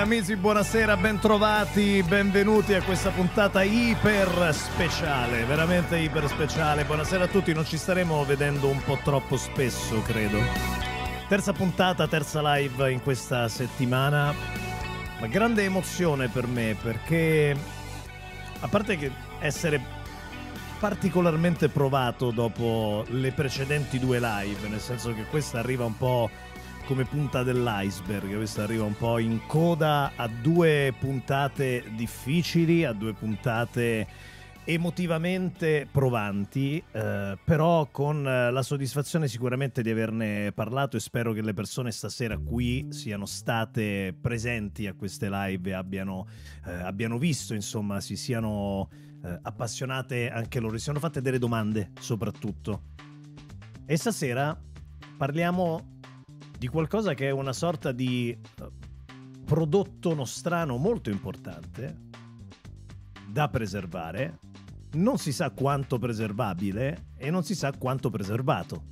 amici, buonasera, bentrovati, benvenuti a questa puntata iper speciale, veramente iper speciale. Buonasera a tutti, non ci staremo vedendo un po' troppo spesso, credo. Terza puntata, terza live in questa settimana. Ma grande emozione per me perché a parte che essere particolarmente provato dopo le precedenti due live, nel senso che questa arriva un po' come punta dell'iceberg, questo arriva un po' in coda a due puntate difficili, a due puntate emotivamente provanti, eh, però con eh, la soddisfazione sicuramente di averne parlato e spero che le persone stasera qui siano state presenti a queste live e abbiano, eh, abbiano visto, insomma, si siano eh, appassionate anche loro, si siano fatte delle domande soprattutto. E stasera parliamo di qualcosa che è una sorta di eh, prodotto nostrano molto importante da preservare, non si sa quanto preservabile e non si sa quanto preservato,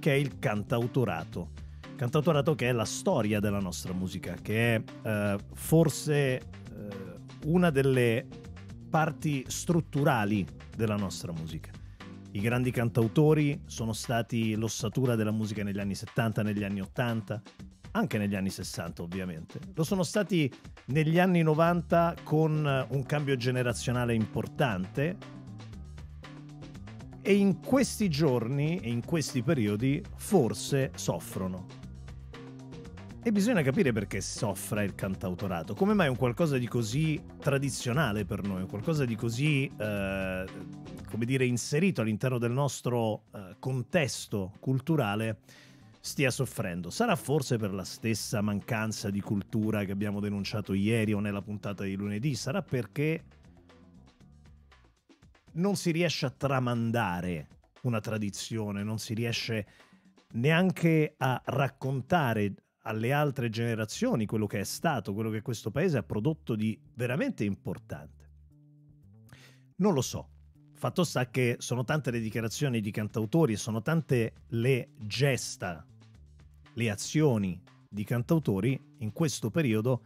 che è il cantautorato. Cantautorato che è la storia della nostra musica, che è eh, forse eh, una delle parti strutturali della nostra musica. I grandi cantautori sono stati l'ossatura della musica negli anni 70, negli anni 80, anche negli anni 60 ovviamente. Lo sono stati negli anni 90 con eh, un cambio generazionale importante e in questi giorni e in questi periodi forse soffrono e bisogna capire perché soffra il cantautorato. Come mai un qualcosa di così tradizionale per noi, un qualcosa di così, eh, come dire, inserito all'interno del nostro eh, contesto culturale, stia soffrendo. Sarà forse per la stessa mancanza di cultura che abbiamo denunciato ieri o nella puntata di lunedì? Sarà perché non si riesce a tramandare una tradizione, non si riesce neanche a raccontare alle altre generazioni quello che è stato, quello che questo paese ha prodotto di veramente importante. Non lo so. Fatto sta che sono tante le dichiarazioni di cantautori, sono tante le gesta, le azioni di cantautori in questo periodo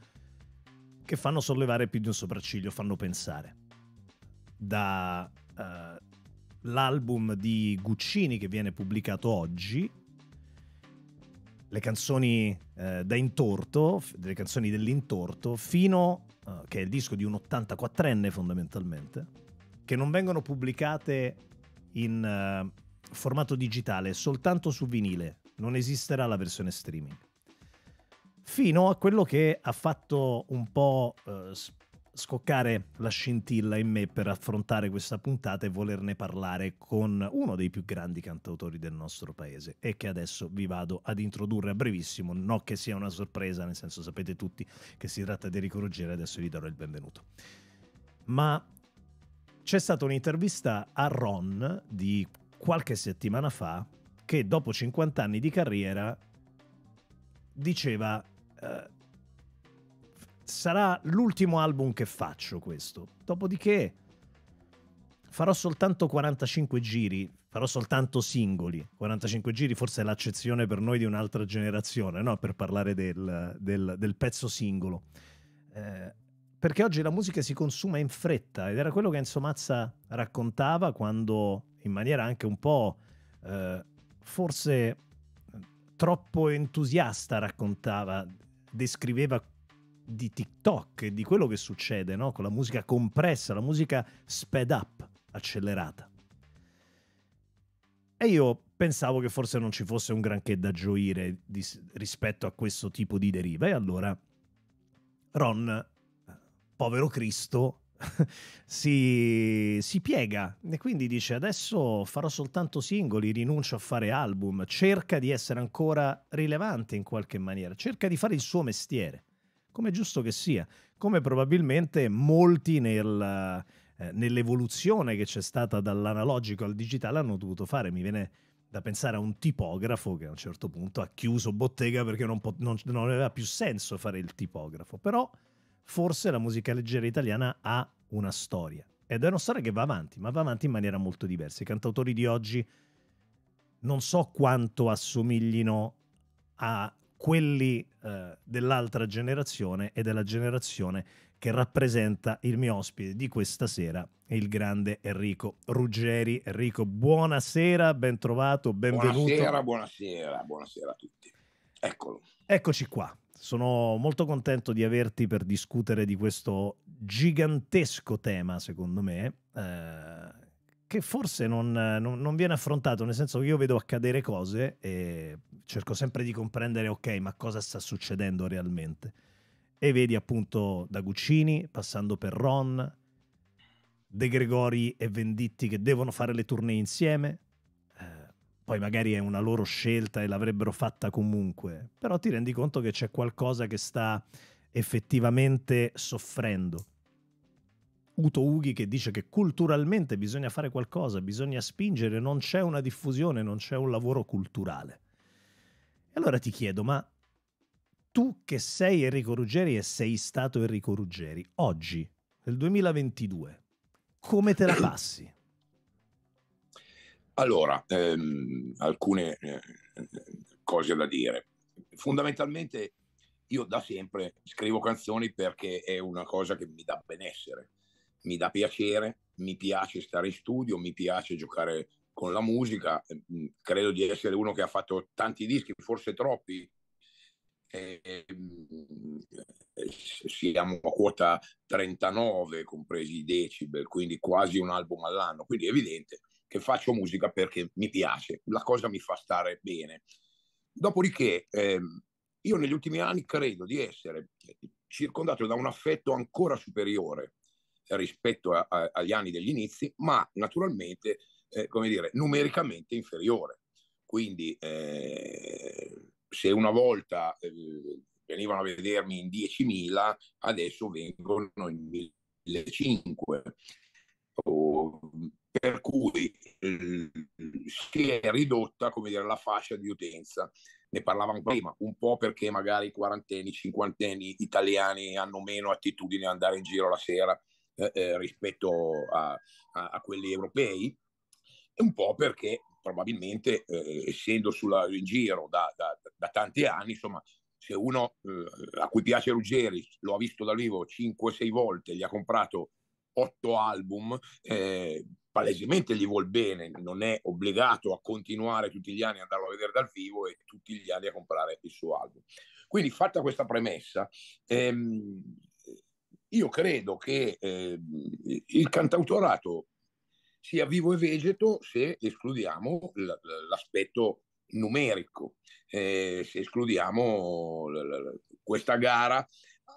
che fanno sollevare più di un sopracciglio, fanno pensare. Da uh, l'album di Guccini che viene pubblicato oggi, le canzoni eh, da intorto, delle canzoni dell'intorto, fino, eh, che è il disco di un 84enne fondamentalmente, che non vengono pubblicate in eh, formato digitale, soltanto su vinile, non esisterà la versione streaming. Fino a quello che ha fatto un po' eh, scoccare la scintilla in me per affrontare questa puntata e volerne parlare con uno dei più grandi cantautori del nostro paese e che adesso vi vado ad introdurre a brevissimo, no che sia una sorpresa, nel senso sapete tutti che si tratta di Enrico Ruggeri, adesso vi darò il benvenuto. Ma c'è stata un'intervista a Ron di qualche settimana fa che dopo 50 anni di carriera diceva... Uh, sarà l'ultimo album che faccio questo. Dopodiché farò soltanto 45 giri, farò soltanto singoli. 45 giri forse è l'accezione per noi di un'altra generazione, no? per parlare del, del, del pezzo singolo. Eh, perché oggi la musica si consuma in fretta ed era quello che Enzo Mazza raccontava quando, in maniera anche un po' eh, forse troppo entusiasta, raccontava, descriveva di TikTok, di quello che succede no? con la musica compressa, la musica sped up, accelerata. E io pensavo che forse non ci fosse un granché da gioire di, rispetto a questo tipo di deriva. E allora Ron, povero Cristo, si, si, piega e quindi dice adesso farò soltanto singoli, rinuncio a fare album, cerca di essere ancora rilevante in qualche maniera, cerca di fare il suo mestiere come è giusto che sia, come probabilmente molti nel, eh, nell'evoluzione che c'è stata dall'analogico al digitale hanno dovuto fare. Mi viene da pensare a un tipografo che a un certo punto ha chiuso bottega perché non, pot- non, non aveva più senso fare il tipografo, però forse la musica leggera italiana ha una storia. Ed è una storia che va avanti, ma va avanti in maniera molto diversa. I cantautori di oggi non so quanto assomiglino a quelli eh, dell'altra generazione e della generazione che rappresenta il mio ospite di questa sera, il grande Enrico Ruggeri. Enrico, buonasera, ben trovato, benvenuto. Buonasera, buonasera, buonasera a tutti. Eccolo. Eccoci qua. Sono molto contento di averti per discutere di questo gigantesco tema, secondo me, eh, che forse non, non, non, viene affrontato, nel senso che io vedo accadere cose e cerco sempre di comprendere, ok, ma cosa sta succedendo realmente? E vedi appunto da Guccini, passando per Ron, De Gregori e Venditti che devono fare le tournée insieme, eh, poi magari è una loro scelta e l'avrebbero fatta comunque, però ti rendi conto che c'è qualcosa che sta effettivamente soffrendo Uto Ughi che dice che culturalmente bisogna fare qualcosa, bisogna spingere, non c'è una diffusione, non c'è un lavoro culturale. E allora ti chiedo, ma tu che sei Enrico Ruggeri e sei stato Enrico Ruggeri, oggi, nel 2022, come te la passi? Allora, ehm, alcune eh, cose da dire. Fondamentalmente io da sempre scrivo canzoni perché è una cosa che mi dà benessere mi dà piacere, mi piace stare in studio, mi piace giocare con la musica, eh, mm, credo di essere uno che ha fatto tanti dischi, forse troppi, eh, siamo a quota 39 compresi i decibel, quindi quasi un album all'anno, quindi è evidente che faccio musica perché mi piace, la cosa mi fa stare bene. Dopodiché eh, io negli ultimi anni credo di essere circondato da un affetto ancora superiore rispetto a, a, agli anni degli inizi, ma naturalmente, eh, come dire, numericamente inferiore. Quindi eh, se una volta eh, venivano a vedermi in 10.000, adesso vengono in 1.500. Oh, per cui eh, si è ridotta come dire, la fascia di utenza. Ne parlavamo prima, un po' perché magari i quarantenni, i cinquantenni italiani hanno meno attitudine ad andare in giro la sera eh, eh, rispetto a, a, a, quelli europei, un po' perché probabilmente eh, essendo sulla, in giro da, da, da, tanti anni, insomma, se uno eh, a cui piace Ruggeri lo ha visto dal vivo 5-6 volte, gli ha comprato 8 album, eh, palesemente gli vuol bene, non è obbligato a continuare tutti gli anni a andarlo a vedere dal vivo e tutti gli anni a comprare il suo album. Quindi fatta questa premessa, ehm, io credo che eh, il cantautorato sia vivo e vegeto se escludiamo l'aspetto numerico, eh, se escludiamo questa gara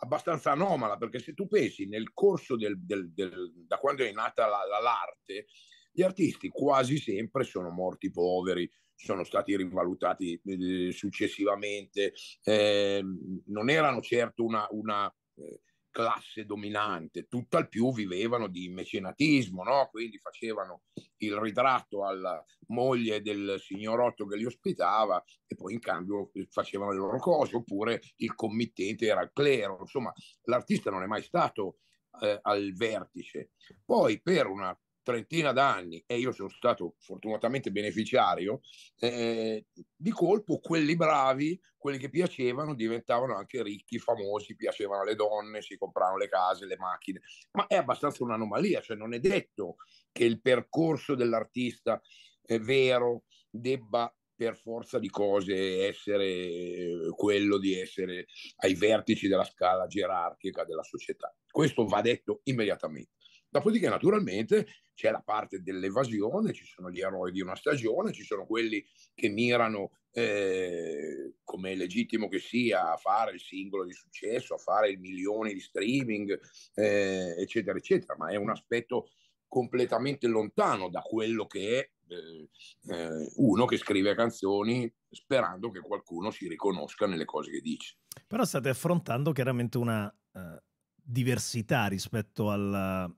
abbastanza anomala, perché se tu pensi nel corso del, del, del, da quando è nata la, la, l'arte, gli artisti quasi sempre sono morti poveri, sono stati rivalutati eh, successivamente, eh, non erano certo una, una eh, classe dominante, tutt'al più vivevano di mecenatismo, no? quindi facevano il ritratto alla moglie del signorotto che li ospitava e poi in cambio facevano le loro cose, oppure il committente era il clero, insomma l'artista non è mai stato eh, al vertice. Poi per una trentina d'anni e io sono stato fortunatamente beneficiario, eh, di colpo quelli bravi, quelli che piacevano, diventavano anche ricchi, famosi, piacevano alle donne, si compravano le case, le macchine, ma è abbastanza un'anomalia, cioè non è detto che il percorso dell'artista eh, vero debba per forza di cose essere eh, quello di essere ai vertici della scala gerarchica della società. Questo va detto immediatamente. Dopodiché, naturalmente, c'è la parte dell'evasione, ci sono gli eroi di una stagione, ci sono quelli che mirano, eh, come è legittimo che sia, a fare il singolo di successo, a fare il milione di streaming, eh, eccetera, eccetera, ma è un aspetto completamente lontano da quello che è eh, eh uno che scrive canzoni sperando che qualcuno si riconosca nelle cose che dice. Però state affrontando chiaramente una eh, diversità rispetto al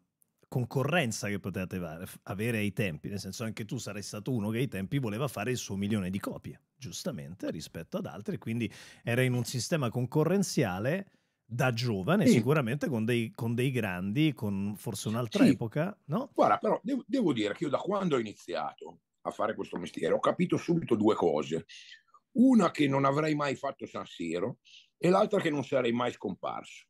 concorrenza che potete avere ai tempi, nel senso anche tu sarai stato uno che ai tempi voleva fare il suo milione di copie, giustamente, rispetto ad altri, quindi era in un sistema concorrenziale da giovane, sì. sicuramente con dei, con dei, grandi, con forse un'altra sì. epoca, no? Guarda, però devo, devo dire che io da quando ho iniziato a fare questo mestiere ho capito subito due cose. Una che non avrei mai fatto San Siro e l'altra che non sarei mai scomparso.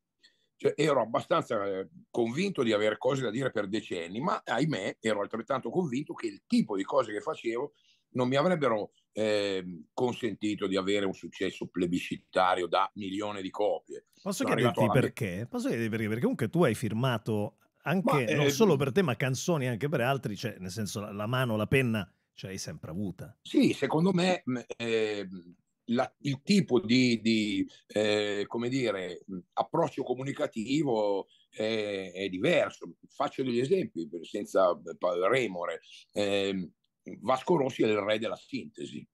Cioè, ero abbastanza eh, convinto di avere cose da dire per decenni, ma ahimè ero altrettanto convinto che il tipo di cose che facevo non mi avrebbero eh, consentito di avere un successo plebiscitario da milioni di copie. Posso chiederti perché? Posso chiederti perché? Perché comunque tu hai firmato anche, ma, non eh, solo ehm, per te, ma canzoni anche per altri, cioè nel senso la, la mano, la penna ce l'hai sempre avuta. Sì, secondo me eh, la, il tipo di, di eh, come dire, approccio comunicativo è, è, diverso. Faccio degli esempi senza remore. Eh, Vasco Rossi è il re della sintesi.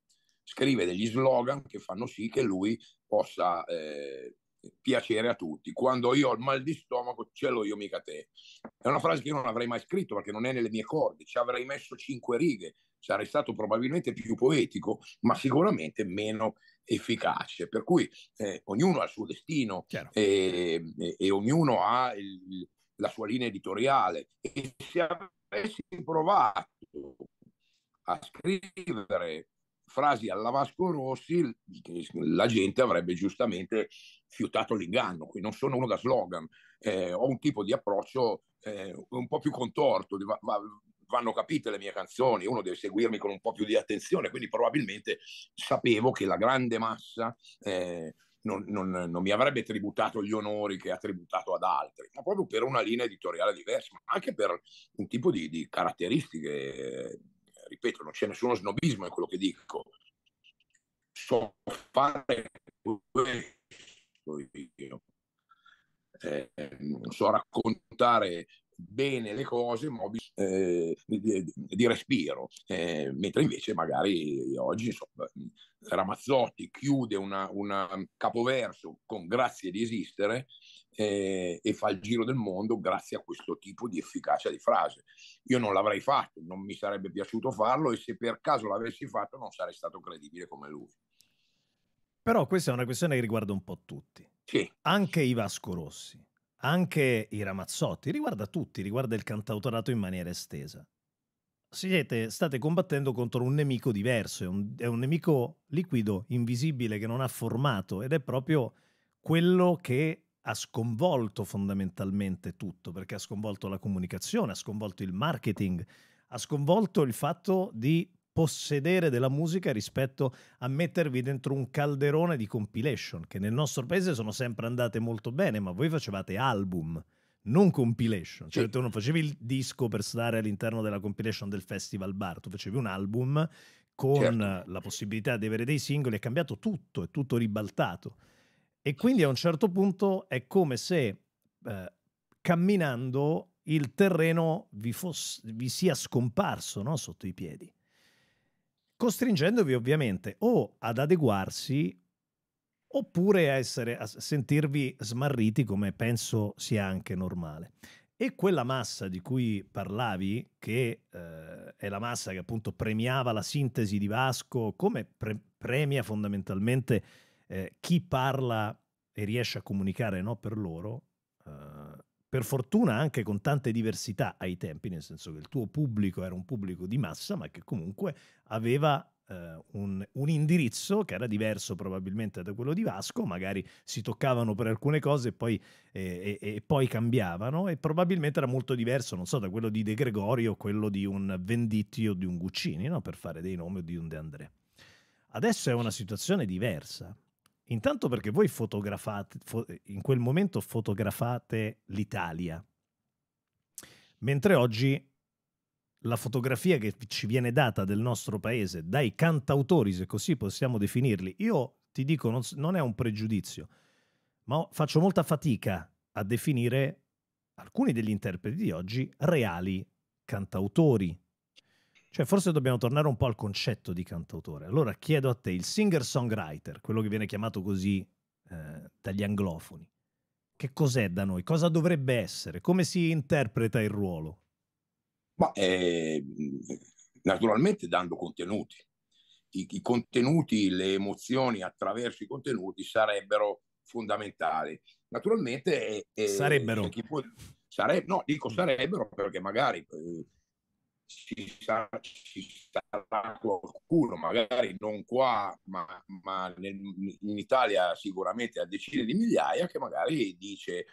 Scrive degli slogan che fanno sì che lui possa eh, piacere a tutti. Quando io ho il mal di stomaco, ce l'ho io mica te. È una frase che io non avrei mai scritto perché non è nelle mie corde. Ci avrei messo cinque righe sarei stato probabilmente più poetico, ma sicuramente meno efficace. Per cui eh, ognuno ha il suo destino e, e, e, ognuno ha il, la sua linea editoriale. E se avessi provato a scrivere frasi alla Vasco Rossi, la gente avrebbe giustamente fiutato l'inganno. Qui non sono uno da slogan, eh, ho un tipo di approccio eh, un po' più contorto, va, va, vanno capite le mie canzoni, uno deve seguirmi con un po' più di attenzione, quindi probabilmente sapevo che la grande massa eh, non, non, non, mi avrebbe tributato gli onori che ha tributato ad altri, ma proprio per una linea editoriale diversa, ma anche per un tipo di, di caratteristiche, ripeto, non c'è nessuno snobismo in quello che dico. So fare questo io. Eh, so raccontare bene le cose, mobili eh, di, di, respiro, eh, mentre invece magari oggi insomma, Ramazzotti chiude un capoverso con grazie di esistere eh, e fa il giro del mondo grazie a questo tipo di efficacia di frase. Io non l'avrei fatto, non mi sarebbe piaciuto farlo e se per caso l'avessi fatto non sarei stato credibile come lui. Però questa è una questione che riguarda un po' tutti. Sì. Anche i Vasco Rossi anche i Ramazzotti, riguarda tutti, riguarda il cantautorato in maniera estesa. Siete, state combattendo contro un nemico diverso, è un, è un nemico liquido, invisibile, che non ha formato ed è proprio quello che ha sconvolto fondamentalmente tutto, perché ha sconvolto la comunicazione, ha sconvolto il marketing, ha sconvolto il fatto di possedere della musica rispetto a mettervi dentro un calderone di compilation, che nel nostro paese sono sempre andate molto bene, ma voi facevate album non compilation, cioè sì. tu non facevi il disco per stare all'interno della compilation del festival bar, tu facevi un album con certo. la possibilità di avere dei singoli, è cambiato tutto, è tutto ribaltato. E quindi a un certo punto è come se eh, camminando il terreno vi, fosse, vi sia scomparso no? sotto i piedi costringendovi ovviamente o ad adeguarsi oppure a, essere, a sentirvi smarriti come penso sia anche normale. E quella massa di cui parlavi, che eh, è la massa che appunto premiava la sintesi di Vasco, come pre- premia fondamentalmente eh, chi parla e riesce a comunicare no, per loro, eh, per fortuna anche con tante diversità ai tempi, nel senso che il tuo pubblico era un pubblico di massa, ma che comunque aveva eh, un, un, indirizzo che era diverso probabilmente da quello di Vasco, magari si toccavano per alcune cose e poi, eh, e, e poi cambiavano e probabilmente era molto diverso, non so, da quello di De Gregori o quello di un Venditti o di un Guccini, no? per fare dei nomi o di un De André. Adesso è una situazione diversa Intanto perché voi fotografate, fo- in quel momento fotografate l'Italia, mentre oggi la fotografia che ci viene data del nostro paese dai cantautori, se così possiamo definirli, io ti dico, non, non è un pregiudizio, ma faccio molta fatica a definire alcuni degli interpreti di oggi reali cantautori, cioè, forse dobbiamo tornare un po' al concetto di cantautore. Allora chiedo a te, il singer-songwriter, quello che viene chiamato così eh, dagli anglofoni, che cos'è da noi? Cosa dovrebbe essere? Come si interpreta il ruolo? Ma, eh, naturalmente dando contenuti. I, I, contenuti, le emozioni attraverso i contenuti sarebbero fondamentali. Naturalmente... Eh, eh sarebbero. Può, sareb- no, dico mm. sarebbero perché magari eh, ci, sarà, ci sarà qualcuno, magari non qua, ma, ma nel, in Italia sicuramente a decine di migliaia, che magari dice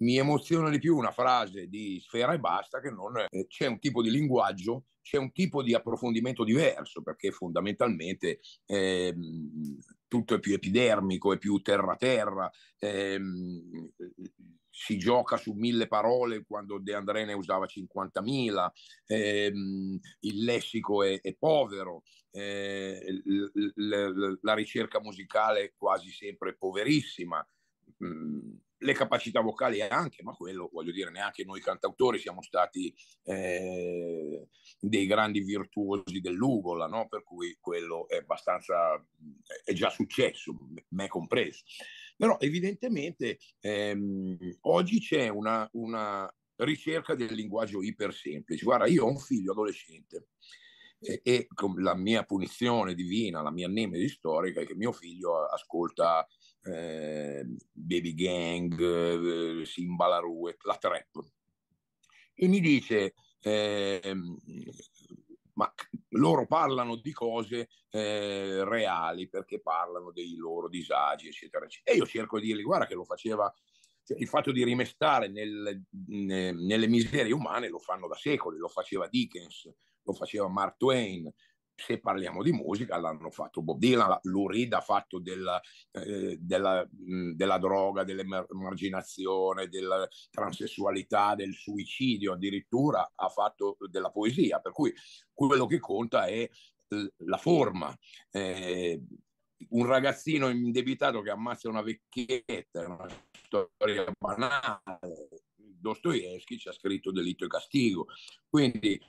mi emoziona di più una frase di sfera e basta che non eh, c'è un tipo di linguaggio, c'è un tipo di approfondimento diverso, perché fondamentalmente eh, tutto è più epidermico, è più terra-terra, eh, si gioca su mille parole quando De André ne usava 50.000, ehm, il lessico è, è povero, eh, l, l, l, la ricerca musicale è quasi sempre poverissima. Mm le capacità vocali anche, ma quello voglio dire, neanche noi cantautori siamo stati eh, dei grandi virtuosi dell'ugola, no? per cui quello è abbastanza, è già successo, me compreso. Però evidentemente ehm, oggi c'è una, una, ricerca del linguaggio ipersemplice. Guarda, io ho un figlio adolescente e, e, con la mia punizione divina, la mia nemesi storica è che mio figlio ascolta Ehm, Baby Gang, eh, Simbala Ruet, la trap. E mi dice, eh, ma loro parlano di cose eh, reali perché parlano dei loro disagi, eccetera, eccetera. E io cerco di dirgli, guarda che lo faceva, cioè, il fatto di rimestare nel, ne, nelle miserie umane lo fanno da secoli, lo faceva Dickens, lo faceva Mark Twain, se parliamo di musica, l'hanno fatto Bob Dylan, l'Urid ha fatto della, eh, della, mh, della droga, dell'emarginazione, della transessualità, del suicidio, addirittura ha fatto della poesia, per cui quello che conta è la forma. Eh, un ragazzino indebitato che ammazza una vecchietta, è una storia banale. Dostoevsky ci ha scritto Delitto e Castigo. Quindi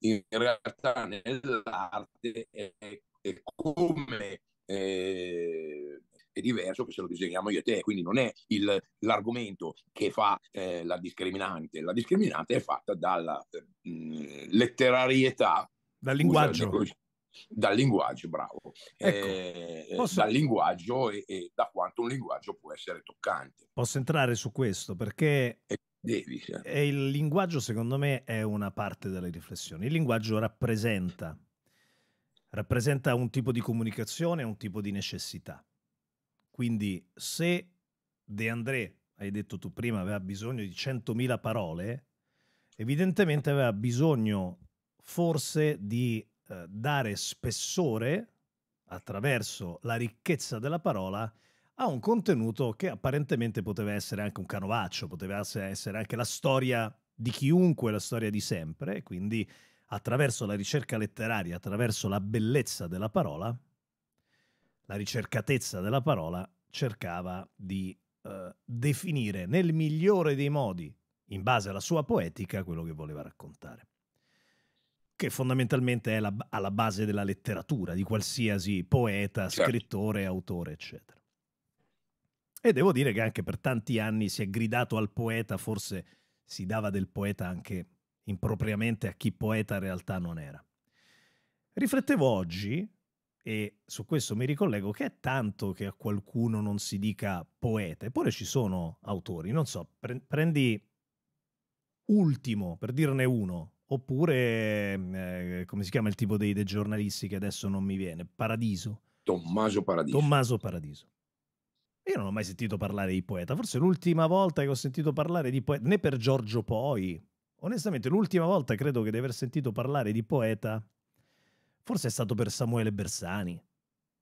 in realtà nell'arte è, è come eh, è diverso che se lo disegniamo io e te, quindi non è il, l'argomento che fa eh, la discriminante, la discriminante è fatta dalla mh, mm, letterarietà, dal linguaggio. Dal linguaggio, bravo. Ecco, eh, posso... Dal linguaggio e, e, da quanto un linguaggio può essere toccante. Posso entrare su questo perché... E devi. Cioè. E il linguaggio, secondo me, è una parte delle riflessioni. Il linguaggio rappresenta, rappresenta un tipo di comunicazione, un tipo di necessità. Quindi se De André, hai detto tu prima, aveva bisogno di 100.000 parole, evidentemente aveva bisogno forse di eh, dare spessore attraverso la ricchezza della parola ha un contenuto che apparentemente poteva essere anche un canovaccio, poteva essere anche la storia di chiunque, la storia di sempre, quindi attraverso la ricerca letteraria, attraverso la bellezza della parola, la ricercatezza della parola, cercava di eh, definire nel migliore dei modi, in base alla sua poetica, quello che voleva raccontare che fondamentalmente è la, alla base della letteratura di qualsiasi poeta, certo. scrittore, autore, eccetera. E devo dire che anche per tanti anni si è gridato al poeta, forse si dava del poeta anche impropriamente a chi poeta in realtà non era. Riflettevo oggi, e su questo mi ricollego, che è tanto che a qualcuno non si dica poeta, eppure ci sono autori, non so, pre prendi ultimo per dirne uno, oppure eh, come si chiama il tipo dei, dei giornalisti che adesso non mi viene, Paradiso. Tommaso Paradiso. Tommaso Paradiso. Io non ho mai sentito parlare di poeta. Forse l'ultima volta che ho sentito parlare di poeta, né per Giorgio Poi. Onestamente, l'ultima volta credo che di aver sentito parlare di poeta, forse è stato per Samuele Bersani.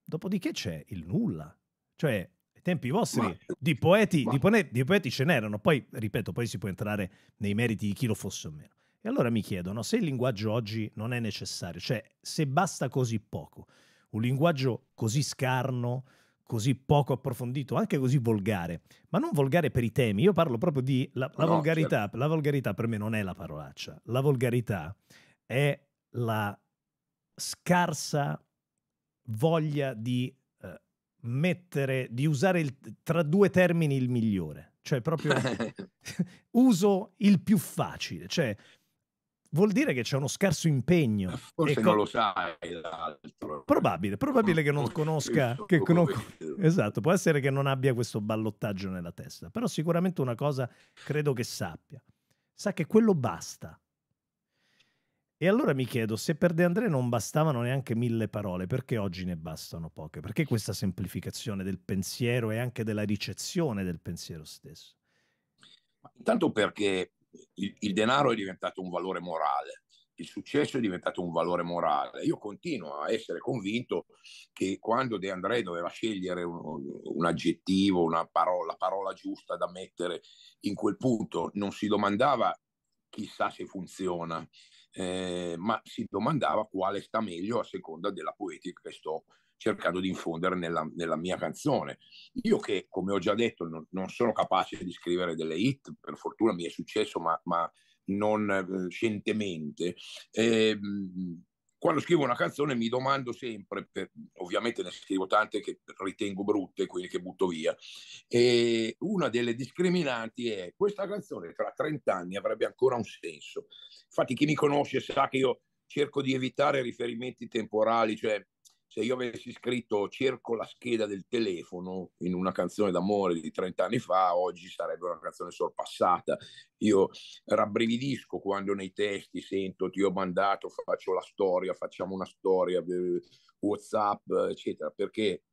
Dopodiché c'è il nulla. Cioè, ai tempi vostri, ma, di, poeti, ma... di, poeti, di, poeti, ce n'erano. Poi, ripeto, poi si può entrare nei meriti di chi lo fosse o meno. E allora mi chiedono, se il linguaggio oggi non è necessario, cioè se basta così poco, un linguaggio così scarno, così poco approfondito, anche così volgare, ma non volgare per i temi, io parlo proprio di la, la no, volgarità, certo. la volgarità per me non è la parolaccia, la volgarità è la scarsa voglia di eh, mettere, di usare il, tra due termini il migliore, cioè proprio uso il più facile, cioè vuol dire che c'è uno scarso impegno. Eh, forse co- non lo sai l'altro. Probabile, probabile che non conosca. Che non... Esatto, può essere che non abbia questo ballottaggio nella testa, però sicuramente una cosa credo che sappia. Sa che quello basta. E allora mi chiedo se per De André non bastavano neanche mille parole, perché oggi ne bastano poche? Perché questa semplificazione del pensiero e anche della ricezione del pensiero stesso? Intanto perché il, il denaro è diventato un valore morale, il successo è diventato un valore morale. Io continuo a essere convinto che quando De André doveva scegliere un, un aggettivo, una parola, la parola giusta da mettere in quel punto, non si domandava chissà se funziona, eh, ma si domandava quale sta meglio a seconda della poetica che sto cercando di infondere nella, nella mia canzone. Io che, come ho già detto, non, non, sono capace di scrivere delle hit, per fortuna mi è successo, ma, ma non eh, scientemente, eh, quando scrivo una canzone mi domando sempre, per, ovviamente ne scrivo tante che ritengo brutte, quelle che butto via, e una delle discriminanti è questa canzone tra 30 anni avrebbe ancora un senso. Infatti chi mi conosce sa che io cerco di evitare riferimenti temporali, cioè se io avessi scritto Cerco la scheda del telefono in una canzone d'amore di 30 anni fa, oggi sarebbe una canzone sorpassata. Io rabbrividisco quando nei testi sento ti ho mandato, faccio la storia, facciamo una storia, eh, WhatsApp, eccetera, perché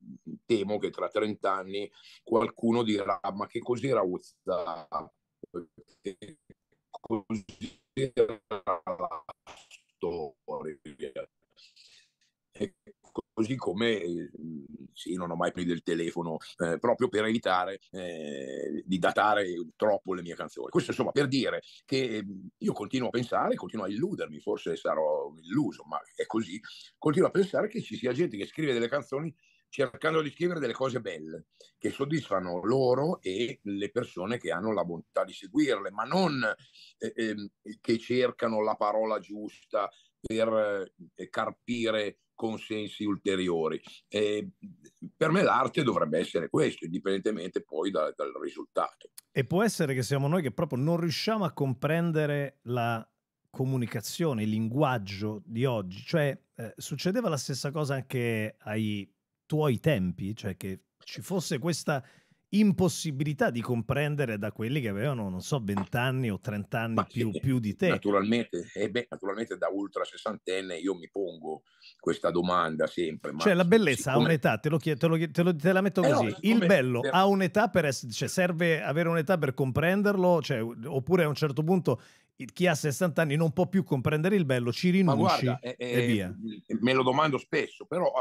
temo che tra 30 anni qualcuno dirà ma che cos'era WhatsApp? Cos'era la storia? così come ehm, sì, non ho mai più del telefono, eh, proprio per evitare eh, di datare troppo le mie canzoni. Questo insomma per dire che ehm, io continuo a pensare, continuo a illudermi, forse sarò illuso, ma è così, continuo a pensare che ci sia gente che scrive delle canzoni cercando di scrivere delle cose belle che soddisfano loro e le persone che hanno la bontà di seguirle, ma non eh, ehm, che cercano la parola giusta per eh, carpire consensi ulteriori. Eh, per me l'arte dovrebbe essere questo, indipendentemente poi da, dal risultato. E può essere che siamo noi che proprio non riusciamo a comprendere la comunicazione, il linguaggio di oggi. Cioè, eh, succedeva la stessa cosa anche ai tuoi tempi, cioè che ci fosse questa impossibilità di comprendere da quelli che avevano, non so, 20 anni o 30 anni più, sì, più di te. Naturalmente, eh beh, naturalmente da ultra sessantenne io mi pongo questa domanda sempre. Ma cioè la bellezza siccome... ha un'età, te, lo chiedo, te, lo, te, lo, te la metto eh così, no, il bello per... ha un'età per essere, cioè serve avere un'età per comprenderlo, cioè, oppure a un certo punto chi ha 60 anni non può più comprendere il bello, ci rinunci guarda, eh, e eh, via. Me lo domando spesso, però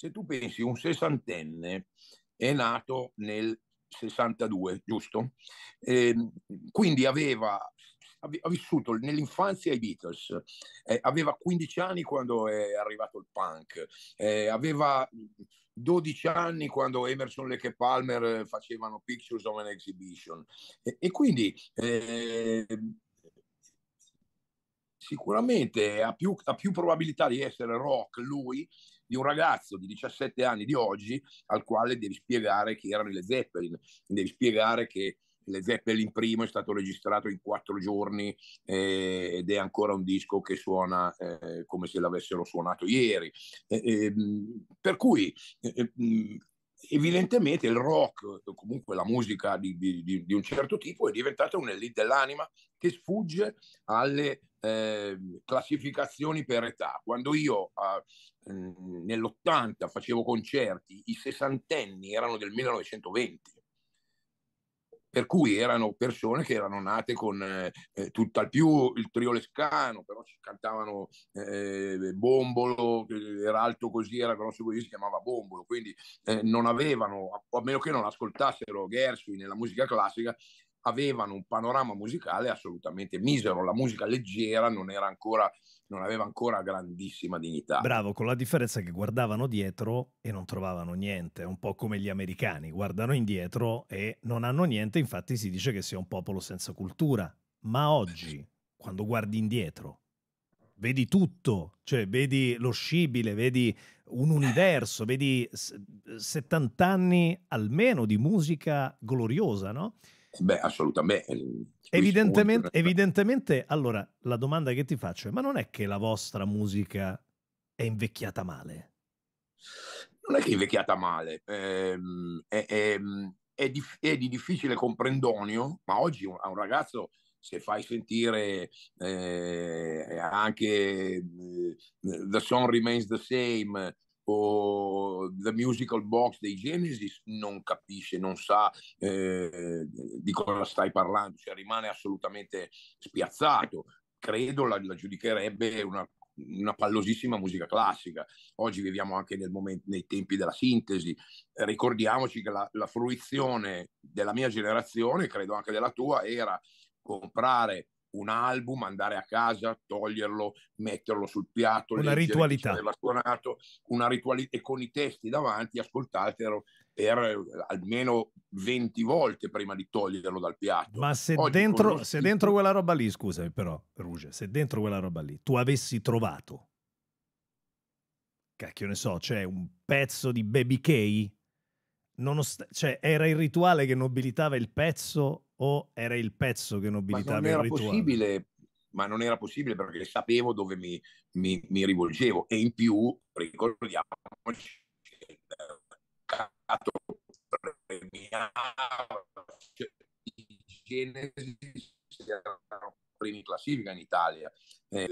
se tu pensi un sessantenne è nato nel 62, giusto? Eh, quindi aveva ha vissuto nell'infanzia i Beatles, eh, aveva 15 anni quando è arrivato il punk, eh, aveva 12 anni quando Emerson, Lake e Palmer facevano Pictures of an Exhibition e, e quindi eh, sicuramente ha più, ha più probabilità di essere rock lui di un ragazzo di 17 anni di oggi al quale devi spiegare che erano le Zeppelin, devi spiegare che le Zeppelin primo è stato registrato in quattro giorni eh, ed è ancora un disco che suona eh, come se l'avessero suonato ieri. Eh, per cui eh, ehm, evidentemente il rock, o comunque la musica di, di, di, un certo tipo, è diventata un'elite dell'anima che sfugge alle eh, classificazioni per età. Quando io eh, mm, nell'80 facevo concerti, i sessantenni erano del 1920 per cui erano persone che erano nate con eh, eh, tutt'al più il trio Lescano, però si cantavano eh, eh Bombolo, era alto così, era grosso così, si chiamava Bombolo, quindi eh, non avevano, a meno che non ascoltassero Gershwin nella musica classica, avevano un panorama musicale assolutamente misero, la musica leggera non era ancora non aveva ancora grandissima dignità. Bravo, con la differenza che guardavano dietro e non trovavano niente, un po' come gli americani, guardano indietro e non hanno niente, infatti si dice che sia un popolo senza cultura, ma oggi, quando guardi indietro, vedi tutto, cioè vedi lo scibile, vedi un universo, vedi 70 anni almeno di musica gloriosa, no? Eh, beh, assolutamente. Eh, evidentemente, evidentemente, allora, la domanda che ti faccio è, ma non è che la vostra musica è invecchiata male? Non è che è invecchiata male, ehm, è, è, è, è di, di, difficile comprendonio, ma oggi a un ragazzo se fai sentire eh, anche eh, The Song Remains the Same, o The Musical Box dei Genesis non capisce, non sa eh, di cosa stai parlando, cioè rimane assolutamente spiazzato. Credo la, la giudicherebbe una una pallosissima musica classica. Oggi viviamo anche momento, nei tempi della sintesi. Ricordiamoci che la, la, fruizione della mia generazione, credo anche della tua, era comprare un album, andare a casa, toglierlo, metterlo sul piatto, una ritualità. Suonato, una ritualità e con i testi davanti ascoltatelo per eh, almeno 20 volte prima di toglierlo dal piatto. Ma se, dentro, conosci... se dentro quella roba lì, scusami eh, però, Ruge, se dentro quella roba lì tu avessi trovato, cacchio ne so, c'è cioè un pezzo di Baby K, nonost- cioè era il rituale che nobilitava il pezzo o era il pezzo che nobilitava il rituale? ma non era possibile perché sapevo dove mi, mi, mi rivolgevo e in più ricordiamoci che il mercato premiava cioè, i Genesis erano primi in classifica in Italia eh,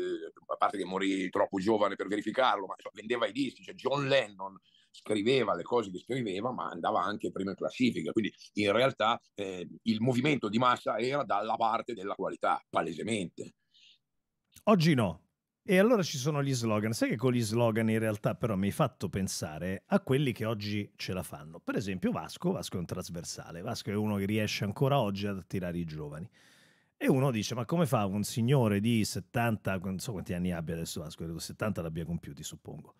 a parte che morì troppo giovane per verificarlo ma vendeva i dischi cioè John Lennon scriveva le cose che scriveva, ma andava anche prima in classifica. Quindi in realtà eh, il movimento di massa era dalla parte della qualità, palesemente. Oggi no. E allora ci sono gli slogan. Sai che con gli slogan in realtà però mi hai fatto pensare a quelli che oggi ce la fanno. Per esempio Vasco, Vasco è un trasversale, Vasco è uno che riesce ancora oggi ad attirare i giovani. E uno dice, ma come fa un signore di 70, non so quanti anni abbia adesso Vasco, 70 l'abbia compiuti suppongo.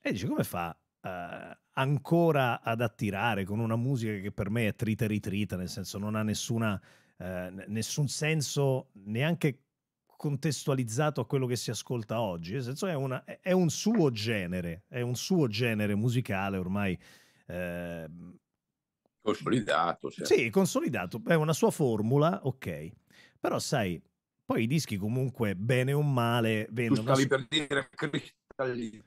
E dice, come fa eh, ancora ad attirare con una musica che per me è trita e ritrita, nel senso non ha nessuna, eh, nessun senso neanche contestualizzato a quello che si ascolta oggi, nel senso è, una, è un suo genere, è un suo genere musicale ormai. Eh, consolidato. Certo. Sì, consolidato, è una sua formula, ok. Però sai, poi i dischi comunque, bene o male, vendono... Tu stavi per dire Chris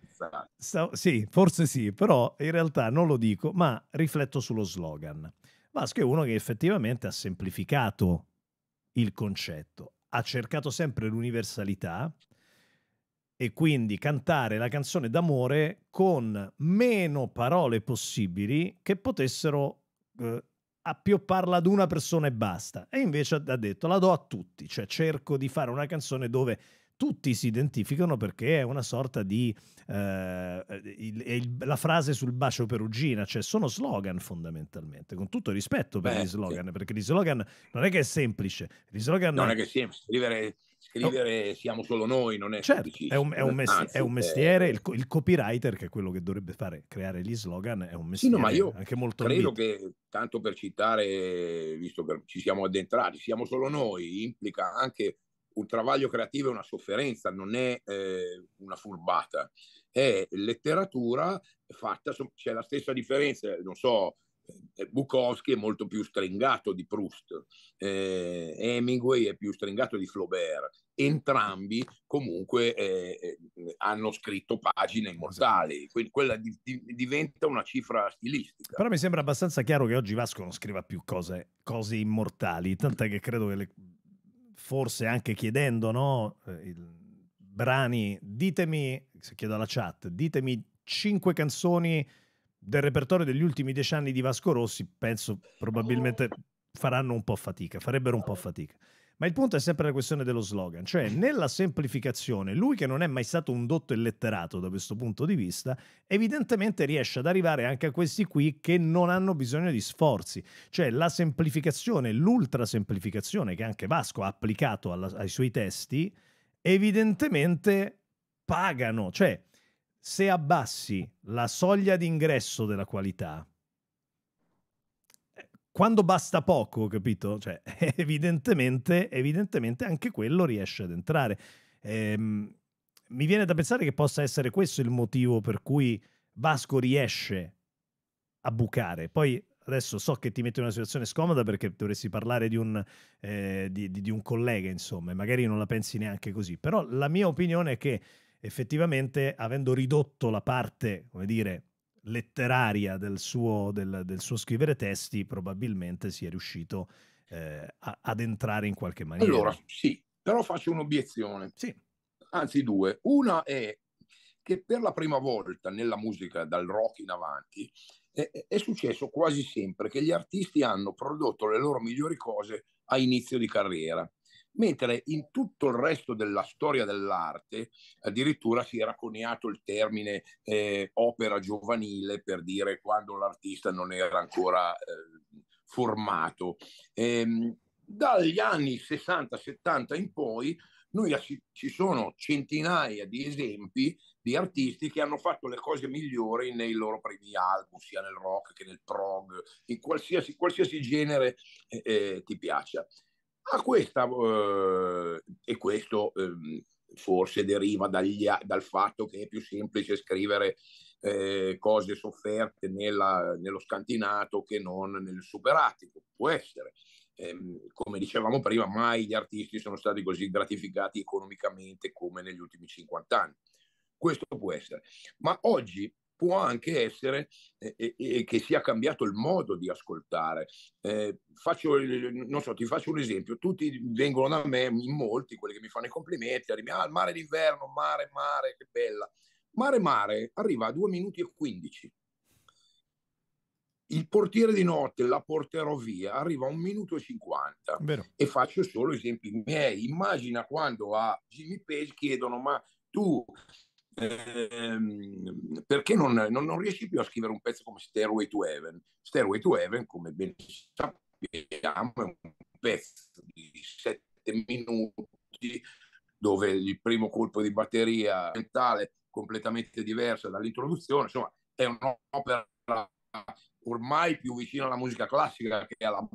Sta, sì, forse sì, però in realtà non lo dico, ma rifletto sullo slogan. Vasco è uno che effettivamente ha semplificato il concetto, ha cercato sempre l'universalità e quindi cantare la canzone d'amore con meno parole possibili che potessero eh, appiopparla ad una persona e basta. E invece ha detto la do a tutti, cioè cerco di fare una canzone dove tutti si identificano perché è una sorta di... Eh, eh il, il, la frase sul bacio perugina, cioè sono slogan fondamentalmente, con tutto rispetto per Beh, gli slogan, sì. perché gli slogan non è che è semplice, gli slogan... Non è, è che è scrivere, scrivere no. siamo solo noi non è certo, è un, è un, mestiere, Anzi, è un eh, mestiere il, il, copywriter che è quello che dovrebbe fare, creare gli slogan, è un mestiere sì, no, ma io anche molto credo ambito. che, tanto per citare, visto che ci siamo addentrati, siamo solo noi, implica anche un travaglio creativo è una sofferenza, non è eh, una furbata, è letteratura fatta, c'è la stessa differenza, non so, eh, Bukowski è molto più stringato di Proust, eh, Hemingway è più stringato di Flaubert, entrambi comunque eh, eh hanno scritto pagine immortali, esatto. quindi quella di, di, diventa una cifra stilistica. Però mi sembra abbastanza chiaro che oggi Vasco non scriva più cose, cose immortali, tant'è che credo che le forse anche chiedendo, no? Eh, il, brani, ditemi, se chiedo alla chat, ditemi cinque canzoni del repertorio degli ultimi dieci anni di Vasco Rossi, penso probabilmente faranno un po' fatica, farebbero un po' fatica. Ma il punto è sempre la questione dello slogan, cioè nella semplificazione, lui che non è mai stato un dotto illetterato da questo punto di vista, evidentemente riesce ad arrivare anche a questi qui che non hanno bisogno di sforzi, cioè la semplificazione, l'ultra semplificazione che anche Vasco ha applicato alla, ai suoi testi, evidentemente pagano, cioè se abbassi la soglia d'ingresso della qualità, quando basta poco, capito? Cioè, evidentemente, evidentemente anche quello riesce ad entrare. Ehm, mi viene da pensare che possa essere questo il motivo per cui Vasco riesce a bucare. Poi adesso so che ti metto in una situazione scomoda perché dovresti parlare di un, eh, di, di, di un collega, insomma, e magari non la pensi neanche così. Però la mia opinione è che effettivamente, avendo ridotto la parte, come dire, letteraria del suo, del, del suo scrivere testi probabilmente si è riuscito eh, a, ad entrare in qualche maniera. Allora, sì, però faccio un'obiezione. Sì. Anzi, due. Una è che per la prima volta nella musica dal rock in avanti è, è successo quasi sempre che gli artisti hanno prodotto le loro migliori cose a inizio di carriera mentre in tutto il resto della storia dell'arte addirittura si era coniato il termine eh, opera giovanile per dire quando l'artista non era ancora eh, formato. E, ehm, dagli anni 60-70 in poi noi ci sono centinaia di esempi di artisti che hanno fatto le cose migliori nei loro primi album, sia nel rock che nel prog, in qualsiasi, qualsiasi genere eh, eh ti piaccia. A questa, eh, e questo eh, forse deriva dagli, dal fatto che è più semplice scrivere eh, cose sofferte nella, nello scantinato che non nel superattico, può essere. Ehm, come dicevamo prima, mai gli artisti sono stati così gratificati economicamente come negli ultimi 50 anni. Questo può essere. Ma oggi può anche essere eh, eh, che sia cambiato il modo di ascoltare. Eh, faccio, non so, ti faccio un esempio, tutti vengono da me, in molti, quelli che mi fanno i complimenti, arrivano, ah, mare d'inverno, mare, mare, che bella. Mare, mare, arriva a 2 minuti e 15. Il portiere di notte la porterò via, arriva a 1 minuto e 50. Vero. E faccio solo esempi miei. Immagina quando a Jimmy Page chiedono, ma tu Ehm, perché non, non, non, riesci più a scrivere un pezzo come Stairway to Heaven. Stairway to Heaven, come ben sappiamo, è un pezzo di sette minuti dove il primo colpo di batteria mentale completamente diversa dall'introduzione, insomma è un'opera ormai più vicina alla musica classica che alla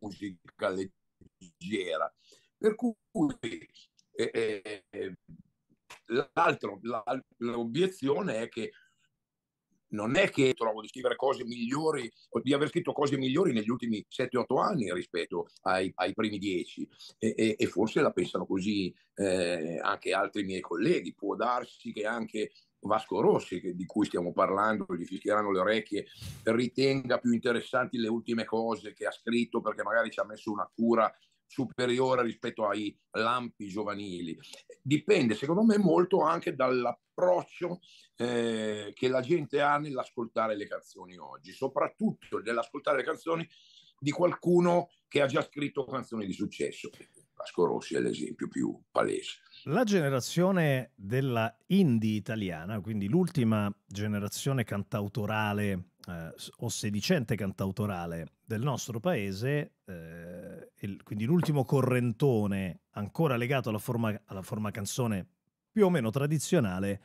musica leggera. Per cui eh, eh, L'altro, l'obiezione è che non è che trovo di scrivere cose migliori o di aver scritto cose migliori negli ultimi 7-8 anni rispetto ai, ai primi 10 e, e, e, forse la pensano così eh, anche altri miei colleghi, può darsi che anche Vasco Rossi, che, di cui stiamo parlando, gli fischieranno le orecchie, ritenga più interessanti le ultime cose che ha scritto perché magari ci ha messo una cura superiore rispetto ai lampi giovanili. Dipende, secondo me, molto anche dall'approccio eh, che la gente ha nell'ascoltare le canzoni oggi, soprattutto nell'ascoltare le canzoni di qualcuno che ha già scritto canzoni di successo. Vasco Rossi è l'esempio più palese. La generazione della indie italiana, quindi l'ultima generazione cantautorale eh, o sedicente cantautorale del nostro paese, eh, il, quindi l'ultimo correntone ancora legato alla forma, alla forma, canzone più o meno tradizionale,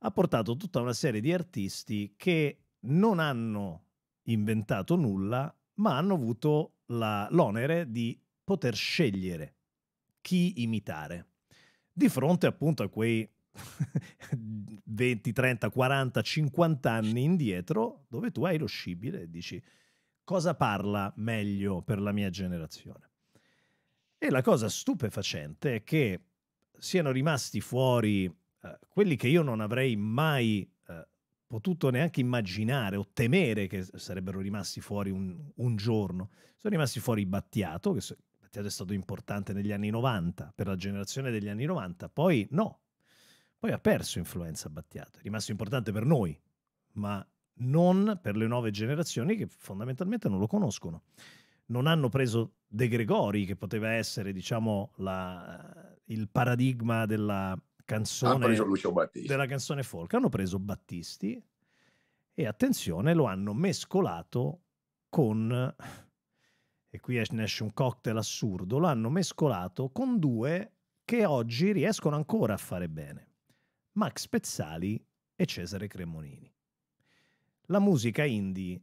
ha portato tutta una serie di artisti che non hanno inventato nulla, ma hanno avuto la, l'onere di poter scegliere chi imitare, di fronte appunto a quei 20, 30, 40, 50 anni indietro, dove tu hai lo scibile e dici cosa parla meglio per la mia generazione. E la cosa stupefacente è che siano rimasti fuori eh, quelli che io non avrei mai eh, potuto neanche immaginare o temere che sarebbero rimasti fuori un, un giorno. Sono rimasti fuori Battiato, che Battiato è stato importante negli anni 90, per la generazione degli anni 90, poi no, poi ha perso influenza Battiato, è rimasto importante per noi, ma non per le nuove generazioni che fondamentalmente non lo conoscono. Non hanno preso De Gregori, che poteva essere, diciamo, la, il paradigma della canzone, della canzone folk. Hanno preso Battisti e, attenzione, lo hanno mescolato con, e qui nasce un cocktail assurdo, lo hanno mescolato con due che oggi riescono ancora a fare bene. Max Pezzali e Cesare Cremonini. La musica indie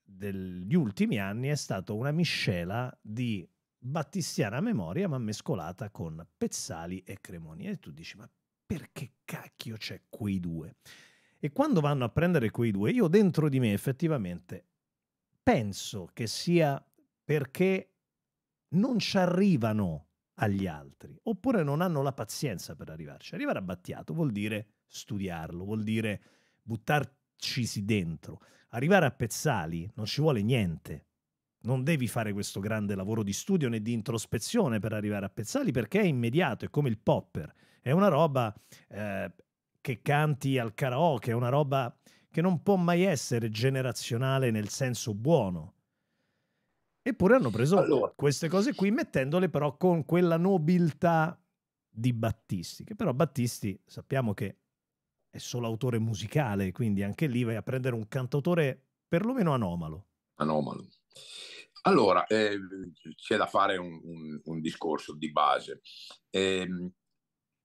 degli ultimi anni è stata una miscela di battistiana memoria ma mescolata con Pezzali e Cremonini. E tu dici ma perché cacchio c'è quei due? E quando vanno a prendere quei due, io dentro di me effettivamente penso che sia perché non ci arrivano agli altri, oppure non hanno la pazienza per arrivarci. Arrivare a Battiato vuol dire studiarlo, vuol dire buttarcisi dentro. Arrivare a Pezzali non ci vuole niente. Non devi fare questo grande lavoro di studio né di introspezione per arrivare a Pezzali perché è immediato, è come il popper. È una roba eh, che canti al karaoke, è una roba che non può mai essere generazionale nel senso buono Eppure hanno preso allora. queste cose qui mettendole però con quella nobiltà di Battisti, che però Battisti sappiamo che è solo autore musicale, quindi anche lì vai a prendere un cantautore perlomeno anomalo. Anomalo. Allora, eh, c'è da fare un, un, un, discorso di base. Eh,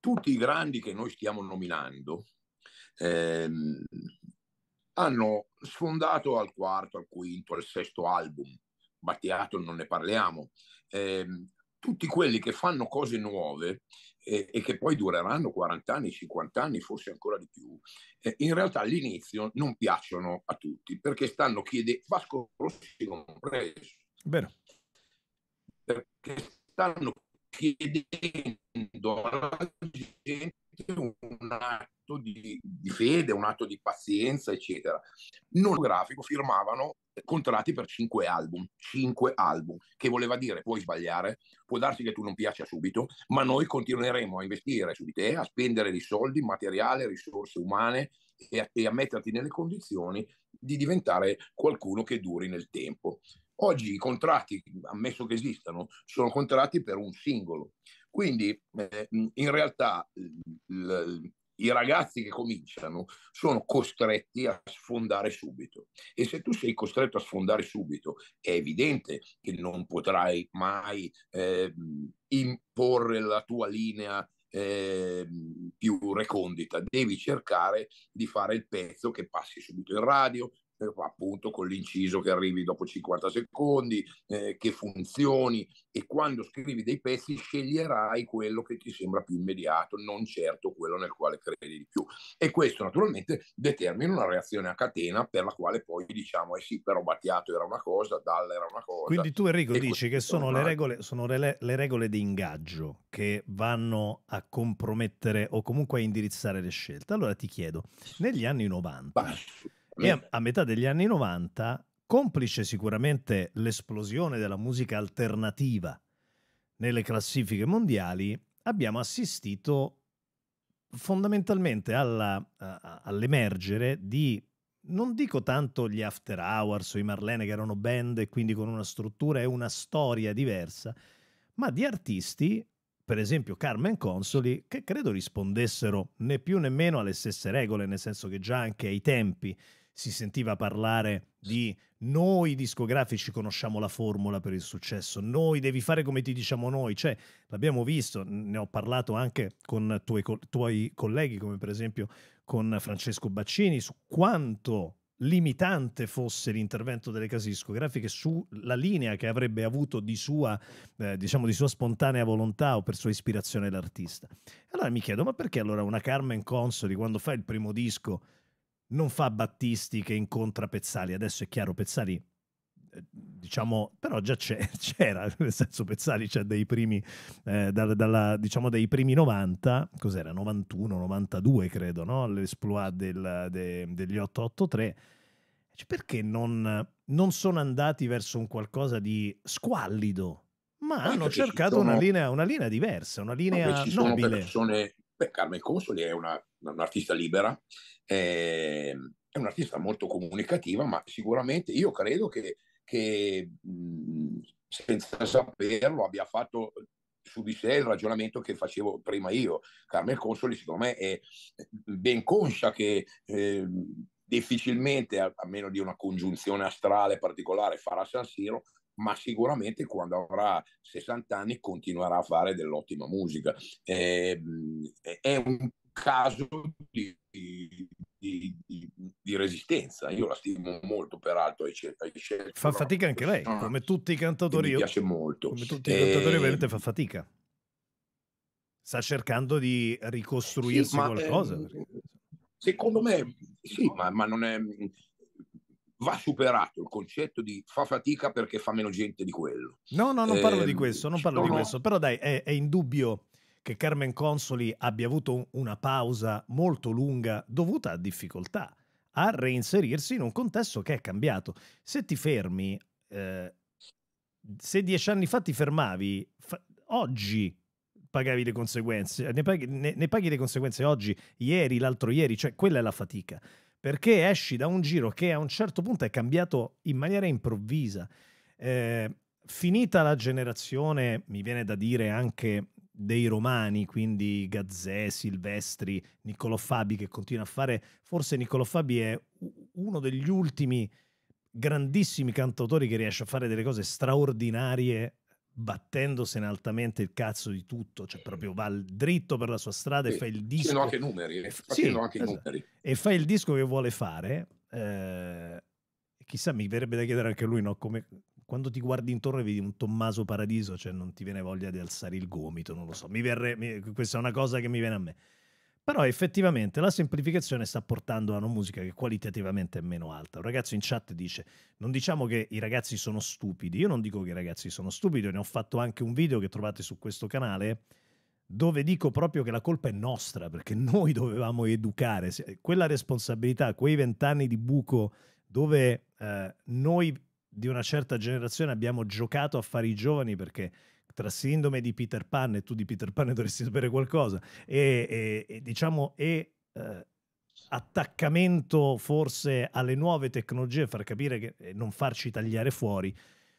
tutti i grandi che noi stiamo nominando eh, hanno sfondato al quarto, al quinto, al sesto album. Battiato non ne parliamo, eh, tutti quelli che fanno cose nuove eh, e che poi dureranno 40 anni, 50 anni, forse ancora di più, eh, in realtà all'inizio non piacciono a tutti perché stanno chiedendo, Vasco Rossi compreso, Bene. perché stanno chiedendo alla gente un atto di, di fede, un atto di pazienza, eccetera. Non grafico firmavano contratti per cinque album, cinque album, che voleva dire puoi sbagliare, può darsi che tu non piaccia subito, ma noi continueremo a investire su di te, a spendere dei soldi, materiale, risorse umane e a, e a metterti nelle condizioni di diventare qualcuno che duri nel tempo. Oggi i contratti, ammesso che esistano, sono contratti per un singolo. Quindi eh, in realtà il, i ragazzi che cominciano sono costretti a sfondare subito e se tu sei costretto a sfondare subito è evidente che non potrai mai eh, imporre la tua linea eh, più recondita, devi cercare di fare il pezzo che passi subito in radio, appunto con l'inciso che arrivi dopo 50 secondi, eh, che funzioni e quando scrivi dei pezzi sceglierai quello che ti sembra più immediato, non certo quello nel quale credi di più. E questo naturalmente determina una reazione a catena per la quale poi diciamo, eh sì, però Battiato era una cosa, Dalla era una cosa. Quindi tu Enrico dici che sono, le regole, sono le, le regole di ingaggio che vanno a compromettere o comunque a indirizzare le scelte. Allora ti chiedo, negli anni 90... Basso e a, metà degli anni 90, complice sicuramente l'esplosione della musica alternativa nelle classifiche mondiali, abbiamo assistito fondamentalmente alla, a, all'emergere di non dico tanto gli After Hours o i Marlene che erano band e quindi con una struttura e una storia diversa, ma di artisti, per esempio Carmen Consoli, che credo rispondessero né più né meno alle stesse regole, nel senso che già anche ai tempi si sentiva parlare di noi discografici conosciamo la formula per il successo, noi devi fare come ti diciamo noi, cioè l'abbiamo visto, ne ho parlato anche con tuoi, tuoi colleghi come per esempio con Francesco Baccini su quanto limitante fosse l'intervento delle case discografiche sulla linea che avrebbe avuto di sua, eh, diciamo, di sua spontanea volontà o per sua ispirazione l'artista. Allora mi chiedo, ma perché allora una Carmen Consoli quando fa il primo disco non fa Battisti che incontra Pezzali. Adesso è chiaro, Pezzali eh, diciamo, però già c'era, nel senso Pezzali c'è dei primi, eh, dalla, dalla, diciamo dei primi 90, cos'era, 91, 92 credo, no? l'esploit del, de, degli 883, cioè, perché non, non, sono andati verso un qualcosa di squallido, ma Beh, hanno cercato sono... una, linea, una linea diversa, una linea nobile. Persone... Beh, Carmen Consoli è una un'artista libera, eh, è un'artista molto comunicativa, ma sicuramente io credo che, che mh, mm, senza saperlo abbia fatto su di sé il ragionamento che facevo prima io. Carmel Consoli, secondo me, è eh, ben conscia che eh, difficilmente, a, a meno di una congiunzione astrale particolare, farà San Siro, ma sicuramente quando avrà 60 anni continuerà a fare dell'ottima musica. Eh, è un caso di, di, di, di, resistenza. Io la stimo molto, peraltro. Ai, ai scelto, fa fatica anche lei, ah, come tutti i cantatori. Mi piace molto. Come tutti i cantautori, ehm, ovviamente fa fatica. Sta cercando di ricostruirsi sì, ma, qualcosa. Eh, secondo me, sì, ma, ma non è va superato il concetto di fa fatica perché fa meno gente di quello. No, no, non parlo eh, di ehm, questo, non parlo sono... di questo, però dai, è, è indubbio che Carmen Consoli abbia avuto una pausa molto lunga dovuta a difficoltà a reinserirsi in un contesto che è cambiato. Se ti fermi, eh, se dieci anni fa ti fermavi, fa oggi pagavi le conseguenze, ne paghi, ne, ne paghi le conseguenze oggi, ieri, l'altro ieri, cioè quella è la fatica, perché esci da un giro che a un certo punto è cambiato in maniera improvvisa. Eh, finita la generazione, mi viene da dire anche dei romani, quindi Gazzè, Silvestri, Niccolò Fabi che continua a fare, forse Niccolò Fabi è uno degli ultimi grandissimi cantautori che riesce a fare delle cose straordinarie battendosene altamente il cazzo di tutto, cioè proprio va dritto per la sua strada e, e fa il disco. Anche numeri, eh, e, fa, sì, anche esatto. numeri. e fa il disco che vuole fare. Eh, chissà, mi verrebbe da chiedere anche lui no, come, quando ti guardi intorno e vedi un Tommaso Paradiso, cioè non ti viene voglia di alzare il gomito, non lo so. Mi verre, mi, questa è una cosa che mi viene a me. Però effettivamente la semplificazione sta portando a una musica che qualitativamente è meno alta. Un ragazzo in chat dice: Non diciamo che i ragazzi sono stupidi. Io non dico che i ragazzi sono stupidi, ne ho fatto anche un video che trovate su questo canale dove dico proprio che la colpa è nostra, perché noi dovevamo educare. Quella responsabilità, quei vent'anni di buco dove eh, noi di una certa generazione abbiamo giocato a fare i giovani perché tra sindrome di Peter Pan e tu di Peter Pan dovresti sapere qualcosa e, e, e diciamo e eh, attaccamento forse alle nuove tecnologie far capire che e non farci tagliare fuori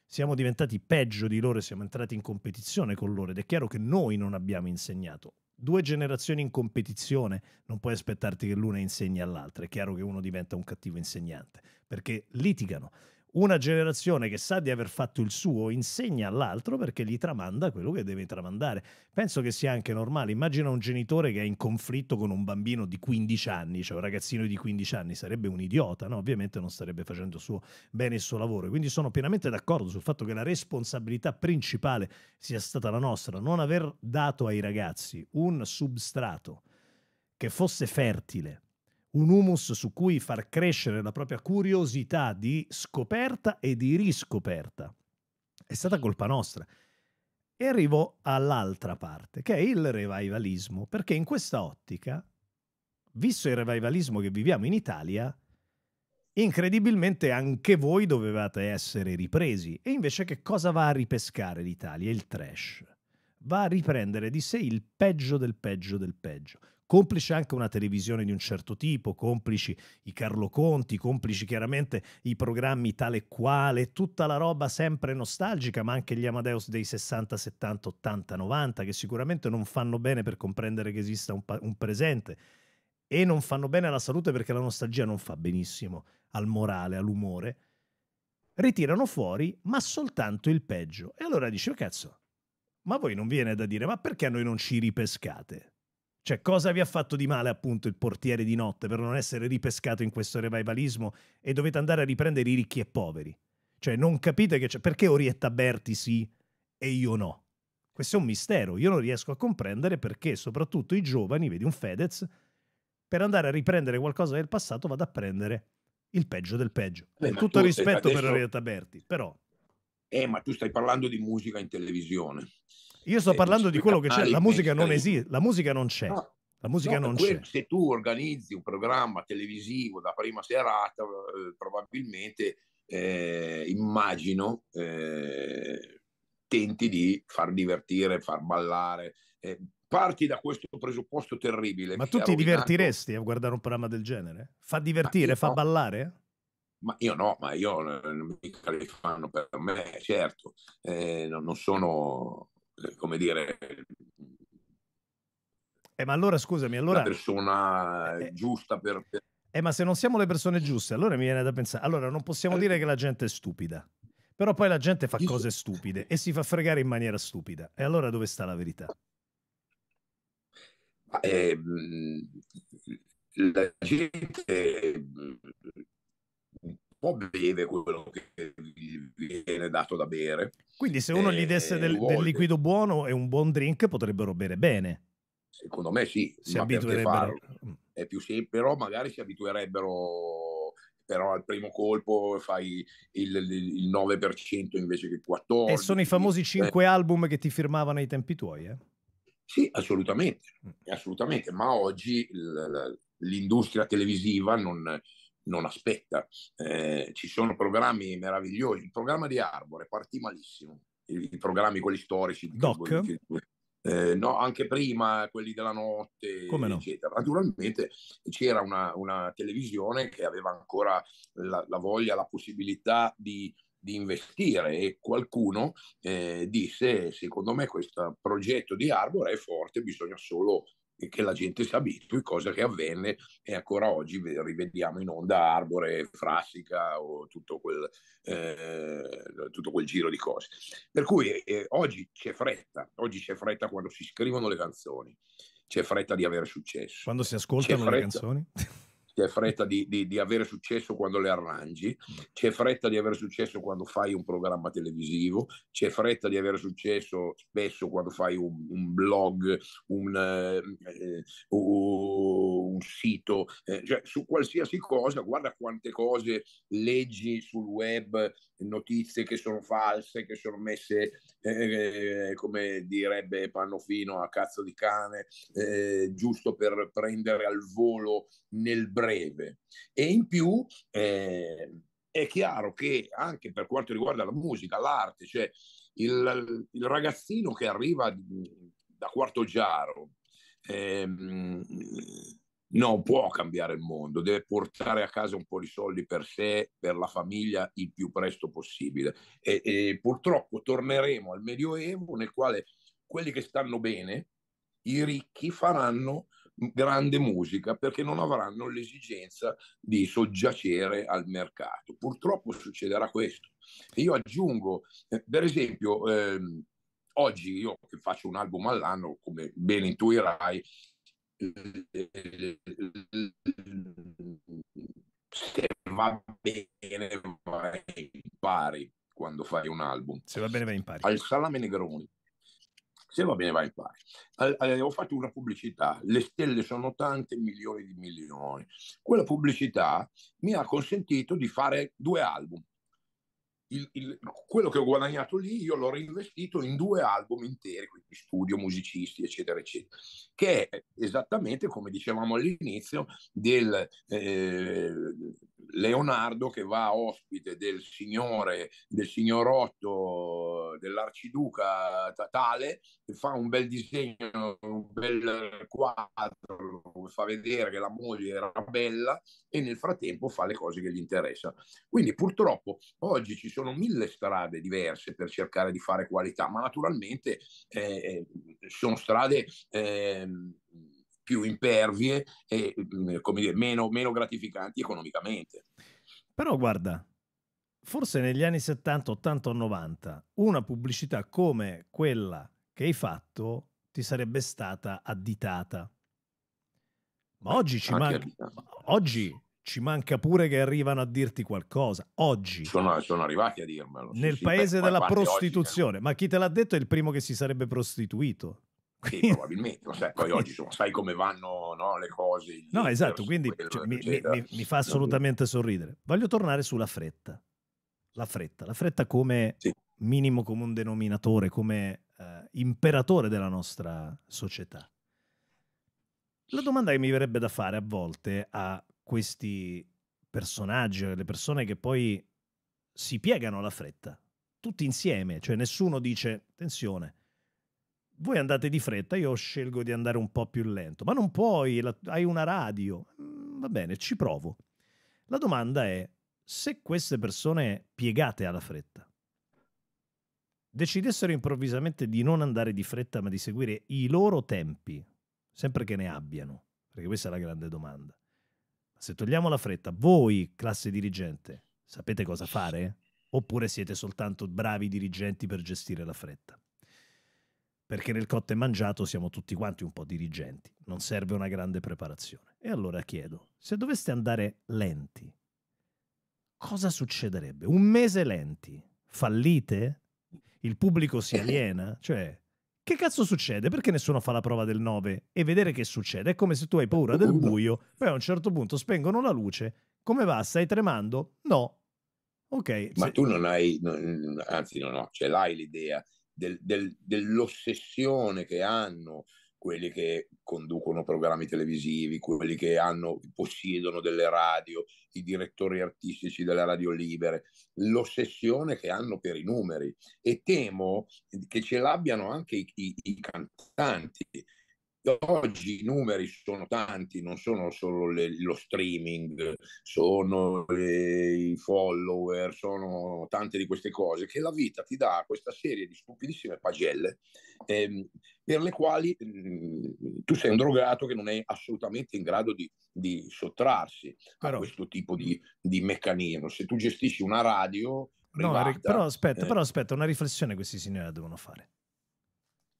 siamo diventati peggio di loro e siamo entrati in competizione con loro ed è chiaro che noi non abbiamo insegnato due generazioni in competizione non puoi aspettarti che l'una insegni all'altra è chiaro che uno diventa un cattivo insegnante perché litigano una generazione che sa di aver fatto il suo insegna all'altro perché gli tramanda quello che deve tramandare. Penso che sia anche normale. Immagina un genitore che è in conflitto con un bambino di 15 anni, cioè un ragazzino di 15 anni, sarebbe un idiota, no? ovviamente non starebbe facendo suo, bene il suo lavoro. Quindi sono pienamente d'accordo sul fatto che la responsabilità principale sia stata la nostra, non aver dato ai ragazzi un substrato che fosse fertile un humus su cui far crescere la propria curiosità di scoperta e di riscoperta. È stata colpa nostra. E arrivo all'altra parte, che è il revivalismo, perché in questa ottica, visto il revivalismo che viviamo in Italia, incredibilmente anche voi dovevate essere ripresi. E invece che cosa va a ripescare l'Italia? Il trash. Va a riprendere di sé il peggio del peggio del peggio complice anche una televisione di un certo tipo, complici i Carlo Conti, complici chiaramente i programmi tale e quale, tutta la roba sempre nostalgica, ma anche gli Amadeus dei 60, 70, 80, 90, che sicuramente non fanno bene per comprendere che esista un, un presente e non fanno bene alla salute perché la nostalgia non fa benissimo al morale, all'umore, ritirano fuori ma soltanto il peggio. E allora dici, oh cazzo, ma voi non viene da dire, ma perché a noi non ci ripescate? Cioè, cosa vi ha fatto di male appunto il portiere di notte per non essere ripescato in questo revivalismo e dovete andare a riprendere i ricchi e poveri? Cioè, non capite che c'è... Perché Orietta Berti sì e io no? Questo è un mistero, io non riesco a comprendere perché soprattutto i giovani, vedi un Fedez, per andare a riprendere qualcosa del passato vado a prendere il peggio del peggio. Beh, Tutto rispetto adesso... per Orietta Berti, però... Eh, ma tu stai parlando di musica in televisione. Io sto eh, parlando di quello che c'è, la musica non esiste, la musica non c'è. No, la musica no, non c'è. Se tu organizzi un programma televisivo da prima serata, eh, probabilmente eh, immagino eh, tenti di far divertire, far ballare. parti da questo presupposto terribile. Ma tu ti divertiresti a guardare un programma del genere? Fa divertire, fa no. ballare? Ma io no, ma io non mi li fanno per me, certo, eh, non sono eh, come dire, eh, ma allora scusami, allora... La persona eh, eh giusta per... Eh, ma se non siamo le persone giuste, allora mi viene da pensare, allora non possiamo eh. dire che la gente è stupida, però poi la gente fa cose stupide e si fa fregare in maniera stupida. E allora dove sta la verità? Ehm, la gente po' beve quello che gli viene dato da bere. Quindi se uno gli desse eh, del, del, liquido buono e un buon drink potrebbero bere bene. Secondo me sì, si ma abituerebbero. Mm. È più semplice, però magari si abituerebbero però al primo colpo fai il, il 9% invece che il 14%. E sono i famosi 5 eh. album che ti firmavano ai tempi tuoi, eh? Sì, assolutamente, mm. assolutamente, ma oggi l'industria televisiva non, non aspetta. Eh, ci sono programmi meravigliosi. Il programma di Arbore partì malissimo, i, i programmi quelli storici. Doc? eh, no, anche prima quelli della notte, no? eccetera. Naturalmente c'era una, una, televisione che aveva ancora la, la voglia, la possibilità di, di investire e qualcuno eh, disse secondo me questo progetto di Arbor è forte, bisogna solo che la gente si abitui, cosa che avvenne e ancora oggi rivediamo in onda Arbore, Frassica o tutto quel, eh, tutto quel giro di cose. Per cui eh, oggi c'è fretta, oggi c'è fretta quando si scrivono le canzoni, c'è fretta di avere successo. Quando si ascoltano le canzoni? c'è fretta di, di, di, avere successo quando le arrangi, mm. c'è fretta di avere successo quando fai un programma televisivo, c'è fretta di avere successo spesso quando fai un, un blog, un, eh, eh un sito, eh, cioè su qualsiasi cosa, guarda quante cose leggi sul web, notizie che sono false, che sono messe, eh, come direbbe Pannofino, a cazzo di cane, eh, giusto per prendere al volo nel breve. E in più eh, è chiaro che anche per quanto riguarda la musica, l'arte, cioè il, il ragazzino che arriva mm, da Quarto Giaro, ehm, non può cambiare il mondo, deve portare a casa un po' di soldi per sé, per la famiglia, il più presto possibile. E, e purtroppo torneremo al Medioevo nel quale quelli che stanno bene, i ricchi, faranno grande musica perché non avranno l'esigenza di soggiacere al mercato. Purtroppo succederà questo. E io aggiungo, eh, per esempio, eh, oggi io che faccio un album all'anno, come ben intuirai, se va bene vai in pari quando fai un album se va bene vai in pari al Salame Negroni se va bene vai in pari al, al, ho fatto una pubblicità le stelle sono tante milioni di milioni quella pubblicità mi ha consentito di fare due album il, il, quello che ho guadagnato lì io l'ho reinvestito in due album interi, quindi studio, musicisti, eccetera, eccetera, che è esattamente come dicevamo all'inizio del, eh, Leonardo che va ospite del signore, del signorotto, dell'arciduca Tatale, fa un bel disegno, un bel quadro, fa vedere che la moglie era bella e nel frattempo fa le cose che gli interessano. Quindi purtroppo oggi ci sono mille strade diverse per cercare di fare qualità, ma naturalmente eh, eh sono strade... Eh, più impervie e mm, come dire, meno, meno gratificanti economicamente. Però guarda, forse negli anni 70, 80 o 90 una pubblicità come quella che hai fatto ti sarebbe stata additata. Ma oggi ci, manca, oggi ci manca pure che arrivano a dirti qualcosa. Oggi. Sono, sono arrivati a dirmelo. Nel sì, paese sì, della prostituzione. Oggi, eh. Ma chi te l'ha detto è il primo che si sarebbe prostituito. Sì, probabilmente, sai, poi oggi sono, sai come vanno no, le cose. no, esatto, quindi quello, cioè, mi, mi, mi, fa assolutamente sorridere. Voglio tornare sulla fretta. La fretta, la fretta come sì. minimo comune denominatore, come eh, imperatore della nostra società. La domanda che mi verrebbe da fare a volte a questi personaggi, alle persone che poi si piegano alla fretta, tutti insieme, cioè nessuno dice attenzione, voi andate di fretta, io scelgo di andare un po' più lento, ma non puoi, la, hai una radio, mm, va bene, ci provo. La domanda è se queste persone piegate alla fretta decidessero improvvisamente di non andare di fretta ma di seguire i loro tempi, sempre che ne abbiano, perché questa è la grande domanda. se togliamo la fretta, voi, classe dirigente, sapete cosa fare? Oppure siete soltanto bravi dirigenti per gestire la fretta? perché nel cotto e mangiato siamo tutti quanti un po' dirigenti, non serve una grande preparazione. E allora chiedo, se doveste andare lenti, cosa succederebbe? Un mese lenti, fallite? Il pubblico si aliena? Cioè, che cazzo succede? Perché nessuno fa la prova del 9 e vedere che succede? È come se tu hai paura del buio, poi a un certo punto spengono la luce, come va? Stai tremando? No. Ok. Ma se... tu non hai, non, anzi no, no, ce l'hai l'idea del, del, dell'ossessione che hanno quelli che conducono programmi televisivi, quelli che hanno, possiedono delle radio, i direttori artistici delle radio libere, l'ossessione che hanno per i numeri e temo che ce l'abbiano anche i, i, i cantanti Oggi i numeri sono tanti, non sono solo le, lo streaming, sono le, i follower, sono tante di queste cose che la vita ti dà questa serie di stupidissime pagelle ehm, per le quali mh, mm, tu sei un drogato che non è assolutamente in grado di, di sottrarsi però... a questo tipo di, di meccanismo. Se tu gestisci una radio... Privata, no, però aspetta, eh... però aspetta, una riflessione questi signori devono fare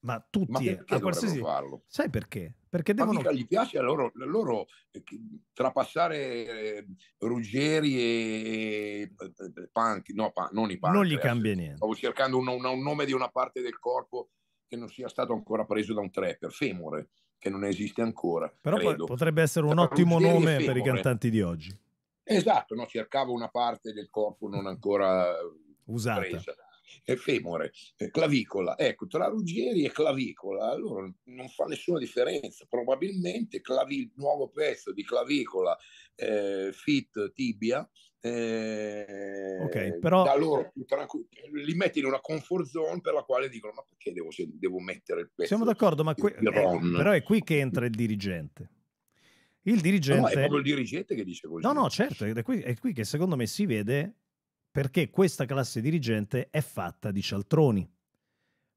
ma tutti, ma eh, a qualsiasi... farlo? Sai perché? Perché devono... Ma mica gli piace a loro, a loro eh, trapassare eh, Ruggeri e eh, eh Punk, no, pa, non i Punk. Non gli cambia niente. Stavo cercando un, un, un, nome di una parte del corpo che non sia stato ancora preso da un trapper, femore, che non esiste ancora. Però credo. potrebbe essere un Tra ottimo Ruggeri nome per i cantanti di oggi. Esatto, no? cercavo una parte del corpo non ancora usata. Presa e femore, clavicola. Ecco, tra Ruggeri e clavicola, allora non fa nessuna differenza. Probabilmente il nuovo pezzo di clavicola eh, fit tibia eh, ok, però loro, li metti in una comfort zone per la quale dicono: Ma perché devo, devo mettere il pezzo? Siamo d'accordo, ma que- eh, però è qui che entra il dirigente. Il dirigente, no, è proprio il dirigente che dice così. No, no, certo, è qui, è qui che secondo me si vede perché questa classe dirigente è fatta di cialtroni.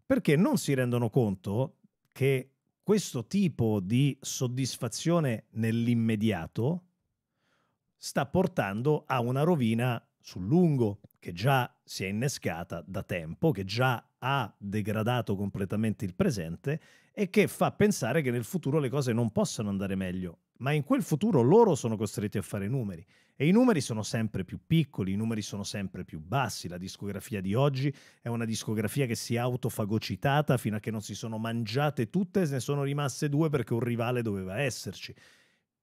Perché non si rendono conto che questo tipo di soddisfazione nell'immediato sta portando a una rovina sul lungo che già si è innescata da tempo, che già ha degradato completamente il presente e che fa pensare che nel futuro le cose non possano andare meglio, ma in quel futuro loro sono costretti a fare numeri e i numeri sono sempre più piccoli, i numeri sono sempre più bassi. La discografia di oggi è una discografia che si è autofagocitata fino a che non si sono mangiate tutte e ne sono rimaste due perché un rivale doveva esserci.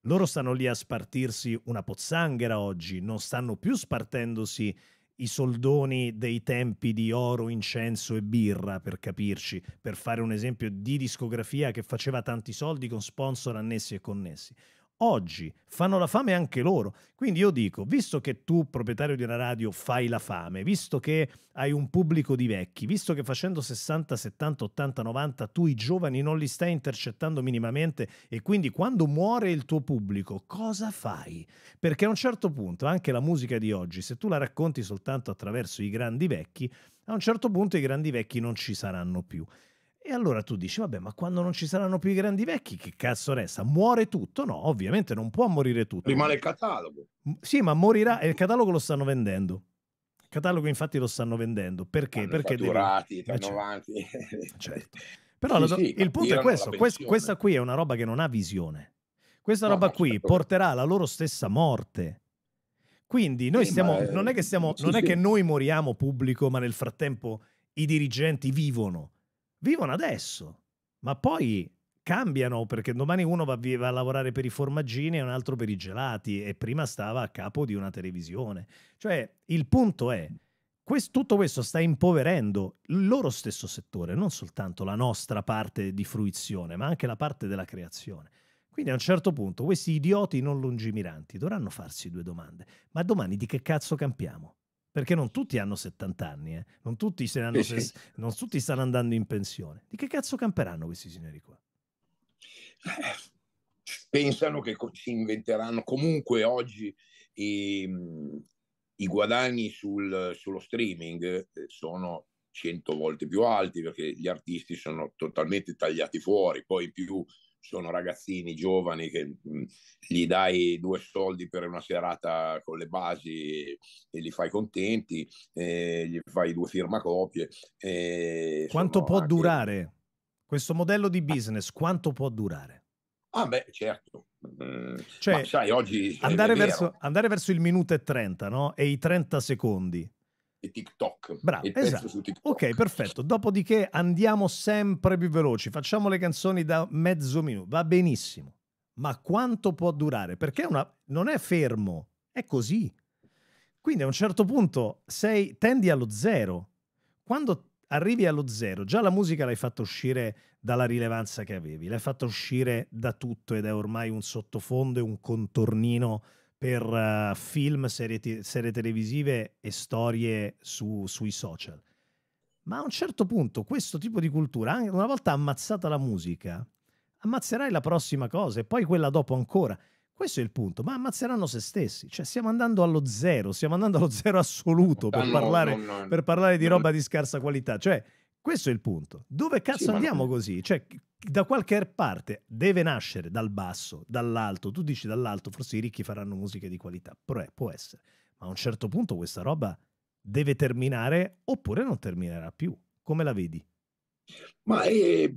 Loro stanno lì a spartirsi una pozzanghera oggi, non stanno più spartendosi i soldoni dei tempi di oro, incenso e birra, per capirci, per fare un esempio di discografia che faceva tanti soldi con sponsor annessi e connessi oggi, fanno la fame anche loro. Quindi io dico, visto che tu proprietario di una radio fai la fame, visto che hai un pubblico di vecchi, visto che facendo 60, 70, 80, 90 tu i giovani non li stai intercettando minimamente e quindi quando muore il tuo pubblico cosa fai? Perché a un certo punto anche la musica di oggi, se tu la racconti soltanto attraverso i grandi vecchi, a un certo punto i grandi vecchi non ci saranno più. E allora tu dici, vabbè, ma quando non ci saranno più i grandi vecchi, che cazzo resta? Muore tutto? No, ovviamente non può morire tutto. Rimane il catalogo. Sì, ma morirà, e il catalogo lo stanno vendendo. Il catalogo infatti lo stanno vendendo. Perché? Hanno Perché... Durati, devi... Eh, cioè, avanti. Certo. Però sì, la... sì, il punto è questo, questa qui è una roba che non ha visione. Questa roba no, qui certo. porterà alla loro stessa morte. Quindi noi sì, stiamo, ma... non è che stiamo, non è che noi moriamo pubblico, ma nel frattempo i dirigenti vivono vivono adesso, ma poi cambiano perché domani uno va, va, a lavorare per i formaggini e un altro per i gelati e prima stava a capo di una televisione. Cioè, il punto è, questo, tutto questo sta impoverendo il loro stesso settore, non soltanto la nostra parte di fruizione, ma anche la parte della creazione. Quindi a un certo punto questi idioti non lungimiranti dovranno farsi due domande. Ma domani di che cazzo campiamo? perché non tutti hanno 70 anni, eh? non, tutti hanno sì, sì. non, tutti stanno andando in pensione. Di che cazzo camperanno questi signori qua? Eh, pensano che si inventeranno comunque oggi i, ehm, i guadagni sul, sullo streaming eh, sono 100 volte più alti perché gli artisti sono totalmente tagliati fuori, poi più sono ragazzini giovani che gli dai due soldi per una serata con le basi e li fai contenti, eh, gli fai due firmacopie. Eh, quanto può anche... durare questo modello di business? Quanto può durare? Ah beh, certo. Mm, cioè, Ma sai, oggi... Andare verso, andare verso il minuto e 30, no? E i 30 secondi e TikTok. Bravo, il esatto. su TikTok. Ok, perfetto. Dopodiché andiamo sempre più veloci, facciamo le canzoni da mezzo minuto, va benissimo. Ma quanto può durare? Perché una... non è fermo, è così. Quindi a un certo punto sei... tendi allo zero. Quando arrivi allo zero, già la musica l'hai fatta uscire dalla rilevanza che avevi, l'hai fatta uscire da tutto ed è ormai un sottofondo e un contornino per uh, film, serie, te- serie, televisive e storie su- sui social. Ma a un certo punto questo tipo di cultura, una volta ammazzata la musica, ammazzerai la prossima cosa e poi quella dopo ancora. Questo è il punto, ma ammazzeranno se stessi. Cioè, stiamo andando allo zero, stiamo andando allo zero assoluto per, ah, no, parlare, no, no, per parlare, di roba di scarsa qualità. Cioè, questo è il punto. Dove cazzo sì, andiamo ma... così? Cioè, da qualche parte deve nascere dal basso, dall'alto. Tu dici dall'alto, forse i ricchi faranno musiche di qualità. Però è, può essere. Ma a un certo punto questa roba deve terminare oppure non terminerà più. Come la vedi? Ma eh,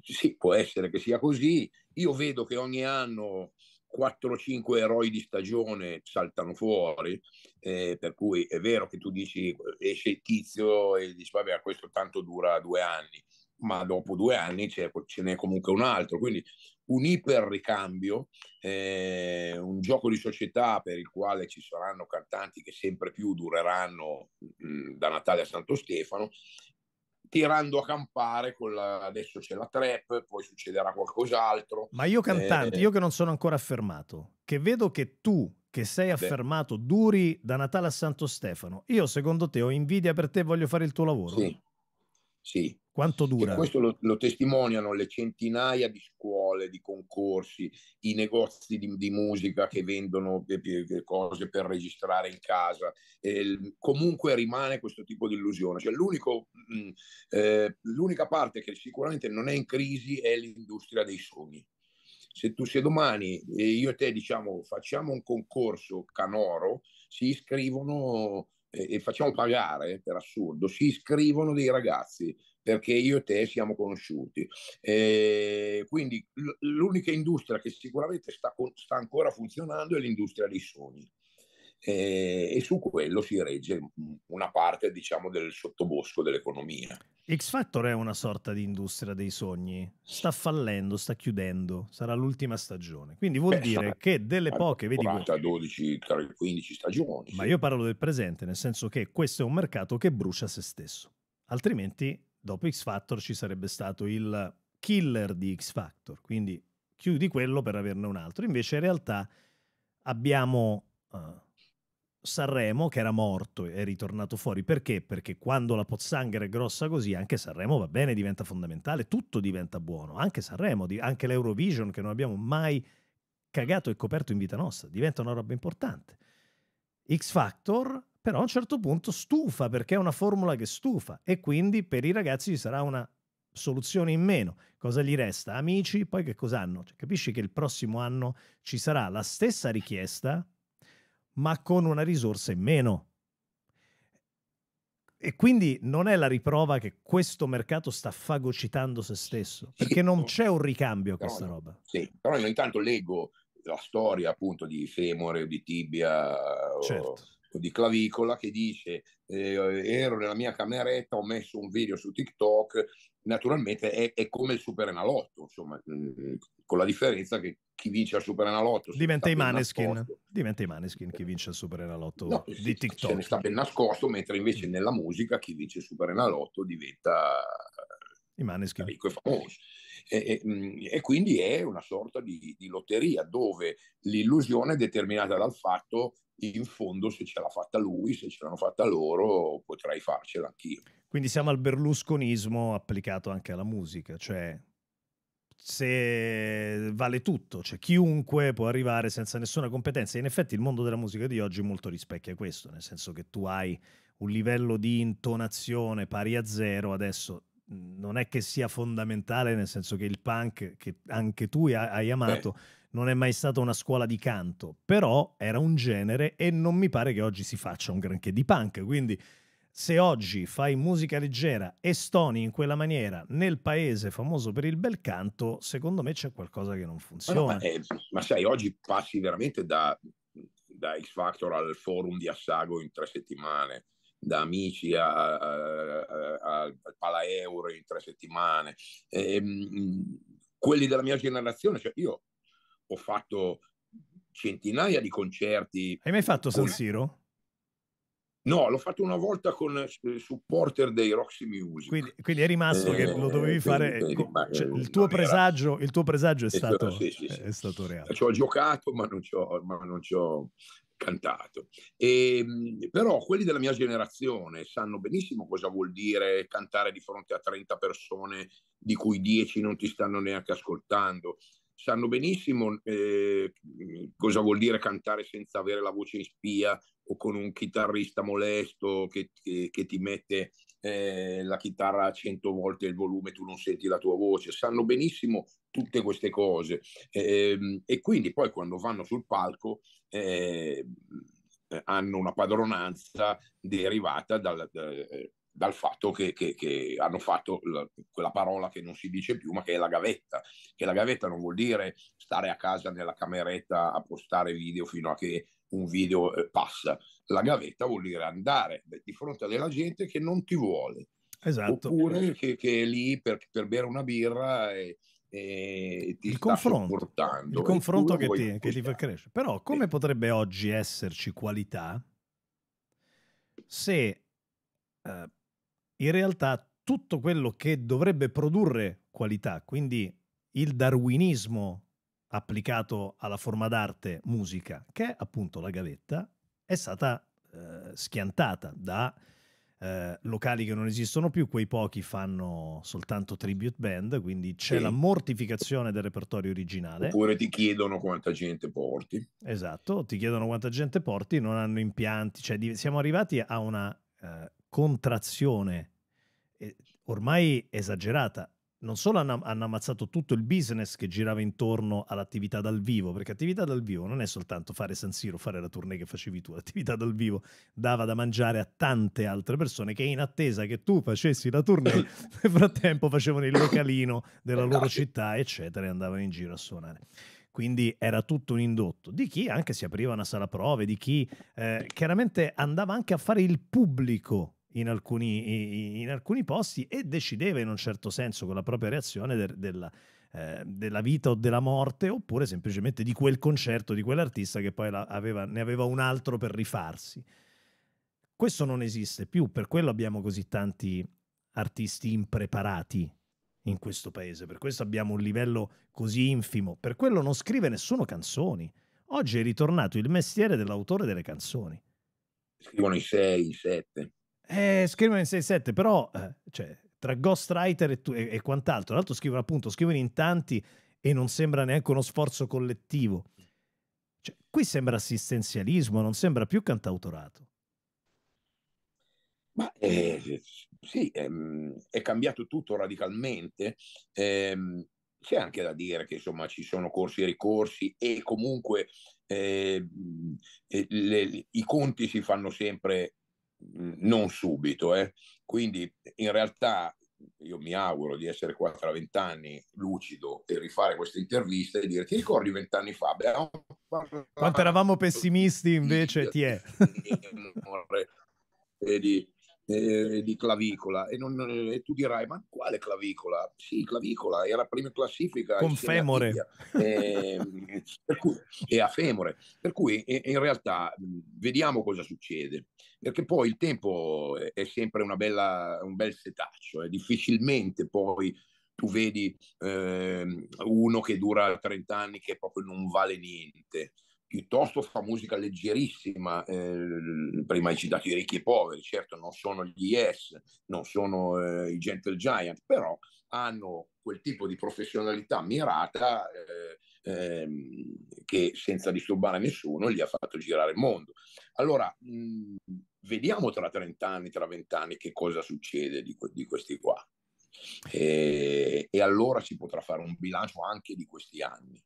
sì, può essere che sia così. Io vedo che ogni anno 4 5 eroi di stagione saltano fuori, eh, per cui è vero che tu dici esce il tizio e dici vabbè questo tanto dura due anni, ma dopo due anni ce n'è comunque un altro, quindi un iperricambio, eh, un gioco di società per il quale ci saranno cantanti che sempre più dureranno mh, mm, da Natale a Santo Stefano tirando a campare la, adesso c'è la trap, poi succederà qualcos'altro. Ma io cantante, eh, io che non sono ancora affermato, che vedo che tu che sei affermato beh. duri da Natale a Santo Stefano, io secondo te ho invidia per te voglio fare il tuo lavoro. Sì, sì. Quanto dura? E questo lo, lo, testimoniano le centinaia di scuole, di concorsi, i negozi di, di musica che vendono eh, eh, cose per registrare in casa. E comunque rimane questo tipo di illusione. Cioè, mh, mm, eh, l'unica parte che sicuramente non è in crisi è l'industria dei sogni. Se tu se domani eh, io e te diciamo facciamo un concorso canoro, si iscrivono e facciamo pagare per assurdo, si iscrivono dei ragazzi perché io e te siamo conosciuti. Eh, quindi l'unica industria che sicuramente sta, sta ancora funzionando è l'industria dei sogni. Eh, e su quello si regge mm, una parte diciamo del sottobosco dell'economia. X Factor è una sorta di industria dei sogni, sta fallendo, sta chiudendo, sarà l'ultima stagione, quindi vuol Beh, dire che delle poche, 40, vedi... 12, 15 stagioni. Ma sì. io parlo del presente, nel senso che questo è un mercato che brucia se stesso, altrimenti dopo X Factor ci sarebbe stato il killer di X Factor, quindi chiudi quello per averne un altro. Invece in realtà abbiamo uh, Sanremo che era morto e è ritornato fuori. Perché? Perché quando la pozzanghera è grossa così, anche Sanremo va bene, diventa fondamentale, tutto diventa buono. Anche Sanremo, anche l'Eurovision che non abbiamo mai cagato e coperto in vita nostra, diventa una roba importante. X Factor però a un certo punto stufa perché è una formula che stufa e quindi per i ragazzi ci sarà una soluzione in meno. Cosa gli resta? Amici, poi che cos'hanno? Cioè, capisci che il prossimo anno ci sarà la stessa richiesta ma con una risorsa in meno. E quindi non è la riprova che questo mercato sta fagocitando se stesso, perché non c'è un ricambio a questa no, roba. Sì, però io intanto leggo la storia appunto di femore di tibia. Certo. O di clavicola che dice eh, ero nella mia cameretta, ho messo un video su TikTok, naturalmente è, è come il Super Enalotto, insomma, mm, con la differenza che chi vince al Super Enalotto diventa i Maneskin, diventa i Maneskin chi vince al Super Enalotto no, di sì, TikTok. Se ne sta ben nascosto, mentre invece mm. nella musica chi vince il Super Enalotto diventa i Maneskin. ricco e famoso. E, e, mm, e, quindi è una sorta di, di lotteria dove l'illusione è determinata dal fatto in fondo se ce l'ha fatta lui, se ce l'hanno fatta loro, potrei farcela anch'io. Quindi siamo al berlusconismo applicato anche alla musica, cioè se vale tutto, cioè chiunque può arrivare senza nessuna competenza. In effetti il mondo della musica di oggi molto rispecchia questo, nel senso che tu hai un livello di intonazione pari a zero, adesso non è che sia fondamentale, nel senso che il punk, che anche tu hai amato, Beh. non è mai stata una scuola di canto, però era un genere e non mi pare che oggi si faccia un granché di punk. Quindi se oggi fai musica leggera e stoni in quella maniera nel paese famoso per il bel canto, secondo me c'è qualcosa che non funziona. Ma, no, ma, eh, ma sai, oggi passi veramente da, da X Factor al forum di Assago in tre settimane da amici a, a, a, al Pala Euro in tre settimane. E, ehm, quelli della mia generazione, cioè io ho fatto centinaia di concerti. Hai mai fatto San Siro? No, l'ho fatto una volta con eh, supporter dei Roxy Music. Quindi, quindi è rimasto che lo eh, dovevi fare. Cioè, eh, il, tuo presagio, il, tuo presagio, è stato, sì, sì, sì. È stato reale. Ci ho giocato, ma non ci ho, cantato. E, ehm, però quelli della mia generazione sanno benissimo cosa vuol dire cantare di fronte a 30 persone di cui 10 non ti stanno neanche ascoltando, sanno benissimo eh, cosa vuol dire cantare senza avere la voce in spia o con un chitarrista molesto che, che, che ti mette eh, la chitarra a 100 volte il volume, e tu non senti la tua voce, sanno benissimo tutte queste cose. Eh, e quindi poi quando vanno sul palco eh, hanno una padronanza derivata dal, dal, fatto che, che, che, hanno fatto la, quella parola che non si dice più, ma che è la gavetta. Che la gavetta non vuol dire stare a casa nella cameretta a postare video fino a che un video eh, passa. La gavetta vuol dire andare di fronte a della gente che non ti vuole. Esatto. Oppure che, che è lì per, per bere una birra e, e ti il confronto, il confronto che ti, che ti, fa crescere. Però come sì. potrebbe oggi esserci qualità se eh, in realtà tutto quello che dovrebbe produrre qualità, quindi il darwinismo applicato alla forma d'arte musica, che è appunto la gavetta, è stata eh, schiantata da eh, locali che non esistono più, quei pochi fanno soltanto tribute band, quindi c'è sì. la mortificazione del repertorio originale. Oppure ti chiedono quanta gente porti. Esatto, ti chiedono quanta gente porti, non hanno impianti, cioè siamo arrivati a una eh, contrazione eh, ormai esagerata non solo hanno, hanno, ammazzato tutto il business che girava intorno all'attività dal vivo, perché attività dal vivo non è soltanto fare San Siro, fare la tournée che facevi tu, l'attività dal vivo dava da mangiare a tante altre persone che in attesa che tu facessi la tournée, nel frattempo facevano il localino della loro esatto. città, eccetera, e andavano in giro a suonare. Quindi era tutto un indotto di chi anche si apriva una sala prove, di chi eh, chiaramente andava anche a fare il pubblico in alcuni, in alcuni, posti e decideva in un certo senso con la propria reazione de, della, eh, della, vita o della morte oppure semplicemente di quel concerto, di quell'artista che poi aveva, ne aveva un altro per rifarsi. Questo non esiste più, per quello abbiamo così tanti artisti impreparati in questo paese, per questo abbiamo un livello così infimo, per quello non scrive nessuno canzoni. Oggi è ritornato il mestiere dell'autore delle canzoni. Scrivono i sei, i sette. Eh, scrivono in 6-7, però eh, cioè, tra Ghostwriter e, tu, e, e quant'altro, l'altro scrivono appunto, scrivono in tanti e non sembra neanche uno sforzo collettivo. Cioè, qui sembra assistenzialismo, non sembra più cantautorato. Ma eh, sì, è, ehm, è, cambiato tutto radicalmente. Eh, c'è anche da dire che insomma ci sono corsi e ricorsi e comunque eh, eh le, i conti si fanno sempre non subito. Eh. Quindi in realtà io mi auguro di essere qua tra vent'anni lucido e rifare questa intervista e dire ti ricordi vent'anni fa? Beh, Quanto eravamo pessimisti invece ti è eh, di clavicola e, non, eh, e, tu dirai ma quale clavicola? Sì, clavicola, era prima classifica. Con femore. e, ehm, cui, e, a femore. Per cui e, in realtà mm, vediamo cosa succede, perché poi il tempo è, è sempre bella, un bel setaccio, eh. difficilmente poi tu vedi eh, uno che dura 30 anni che proprio non vale niente piuttosto fa musica leggerissima, eh, prima hai citato i ricchi e i poveri, certo non sono gli Yes, non sono eh, i Gentle Giant, però hanno quel tipo di professionalità mirata eh, ehm, che senza disturbare nessuno gli ha fatto girare il mondo. Allora, mh, vediamo tra 30 anni, tra 20 anni che cosa succede di, di questi qua. E, e allora si potrà fare un bilancio anche di questi anni.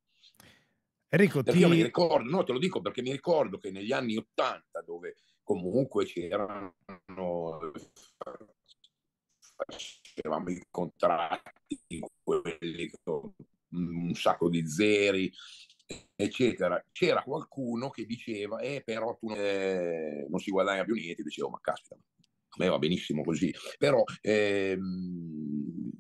Enrico, perché ti... io mi ricordo, no, te lo dico perché mi ricordo che negli anni Ottanta, dove comunque c'erano facevamo i contratti, quelli con un sacco di zeri, eccetera. C'era qualcuno che diceva, eh, però tu eh, non si guadagna più niente, dicevo, ma caspita, a me va benissimo così, però ehm,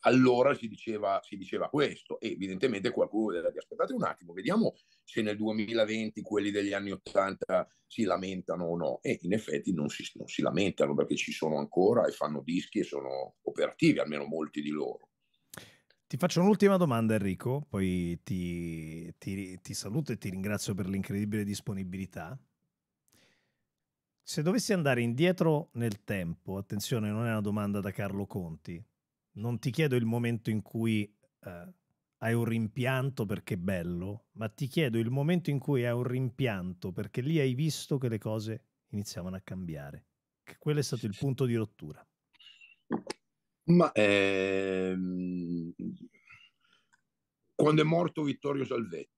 allora si diceva, si diceva, questo e evidentemente qualcuno deve dire aspettate un attimo, vediamo se nel 2020 quelli degli anni 80 si lamentano o no e in effetti non si, non si lamentano perché ci sono ancora e fanno dischi e sono operativi, almeno molti di loro. Ti faccio un'ultima domanda Enrico, poi ti, ti, ti saluto e ti ringrazio per l'incredibile disponibilità. Se dovessi andare indietro nel tempo, attenzione non è una domanda da Carlo Conti, non ti chiedo il momento in cui eh, hai un rimpianto perché è bello, ma ti chiedo il momento in cui hai un rimpianto perché lì hai visto che le cose iniziavano a cambiare. Che quello è stato il punto di rottura. Ma ehm, quando è morto Vittorio Salvetti,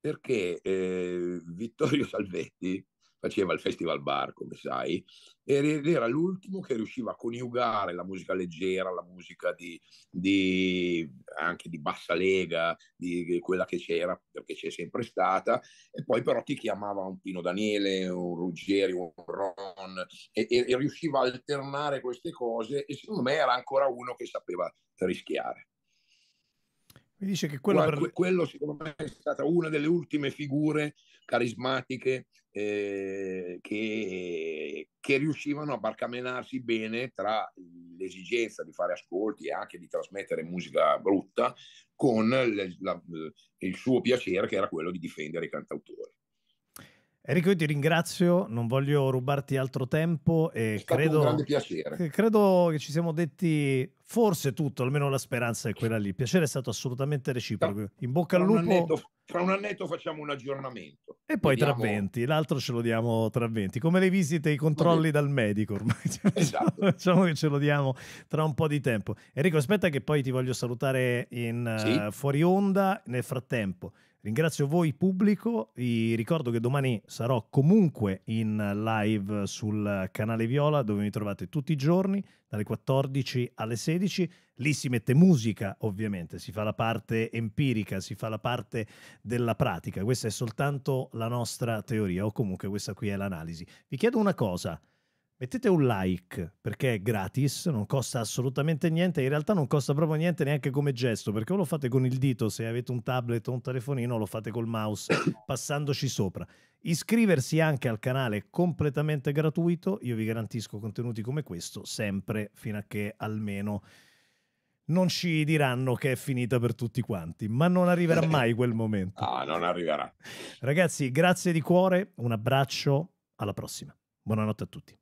perché eh, Vittorio Salvetti faceva il festival bar, come sai, ed era l'ultimo che riusciva a coniugare la musica leggera, la musica di, di, anche di bassa lega, di, di quella che c'era, perché c'è sempre stata, e poi però ti chiamava un Pino Daniele, un Ruggeri, un Ron, e, e, e riusciva a alternare queste cose e secondo me era ancora uno che sapeva rischiare. Mi dice che quello, Guarda, per... quello secondo me è stata una delle ultime figure carismatiche eh, che, che, riuscivano a barcamenarsi bene tra l'esigenza di fare ascolti e anche di trasmettere musica brutta con le, la, il suo piacere che era quello di difendere i cantautori. Enrico, io ti ringrazio, non voglio rubarti altro tempo e credo, credo, che ci siamo detti forse tutto, almeno la speranza è quella lì. Il piacere è stato assolutamente reciproco. In bocca al lupo. tra un annetto facciamo un aggiornamento. E poi Vediamo... tra 20, l'altro ce lo diamo tra 20, come le visite e i controlli dal medico ormai. Diciamo esatto. Facciamo che ce lo diamo tra un po' di tempo. Enrico, aspetta che poi ti voglio salutare in, sì? uh, fuori onda nel frattempo. Ringrazio voi pubblico, vi ricordo che domani sarò comunque in live sul canale Viola dove mi trovate tutti i giorni dalle 14 alle 16. Lì si mette musica ovviamente, si fa la parte empirica, si fa la parte della pratica. Questa è soltanto la nostra teoria o comunque questa qui è l'analisi. Vi chiedo una cosa. Mettete un like perché è gratis, non costa assolutamente niente, in realtà non costa proprio niente neanche come gesto, perché o lo fate con il dito se avete un tablet o un telefonino, o lo fate col mouse passandoci sopra. Iscriversi anche al canale completamente gratuito, io vi garantisco contenuti come questo sempre fino a che almeno non ci diranno che è finita per tutti quanti, ma non arriverà mai quel momento. Ah, no, non arriverà. Ragazzi, grazie di cuore, un abbraccio, alla prossima. Buonanotte a tutti.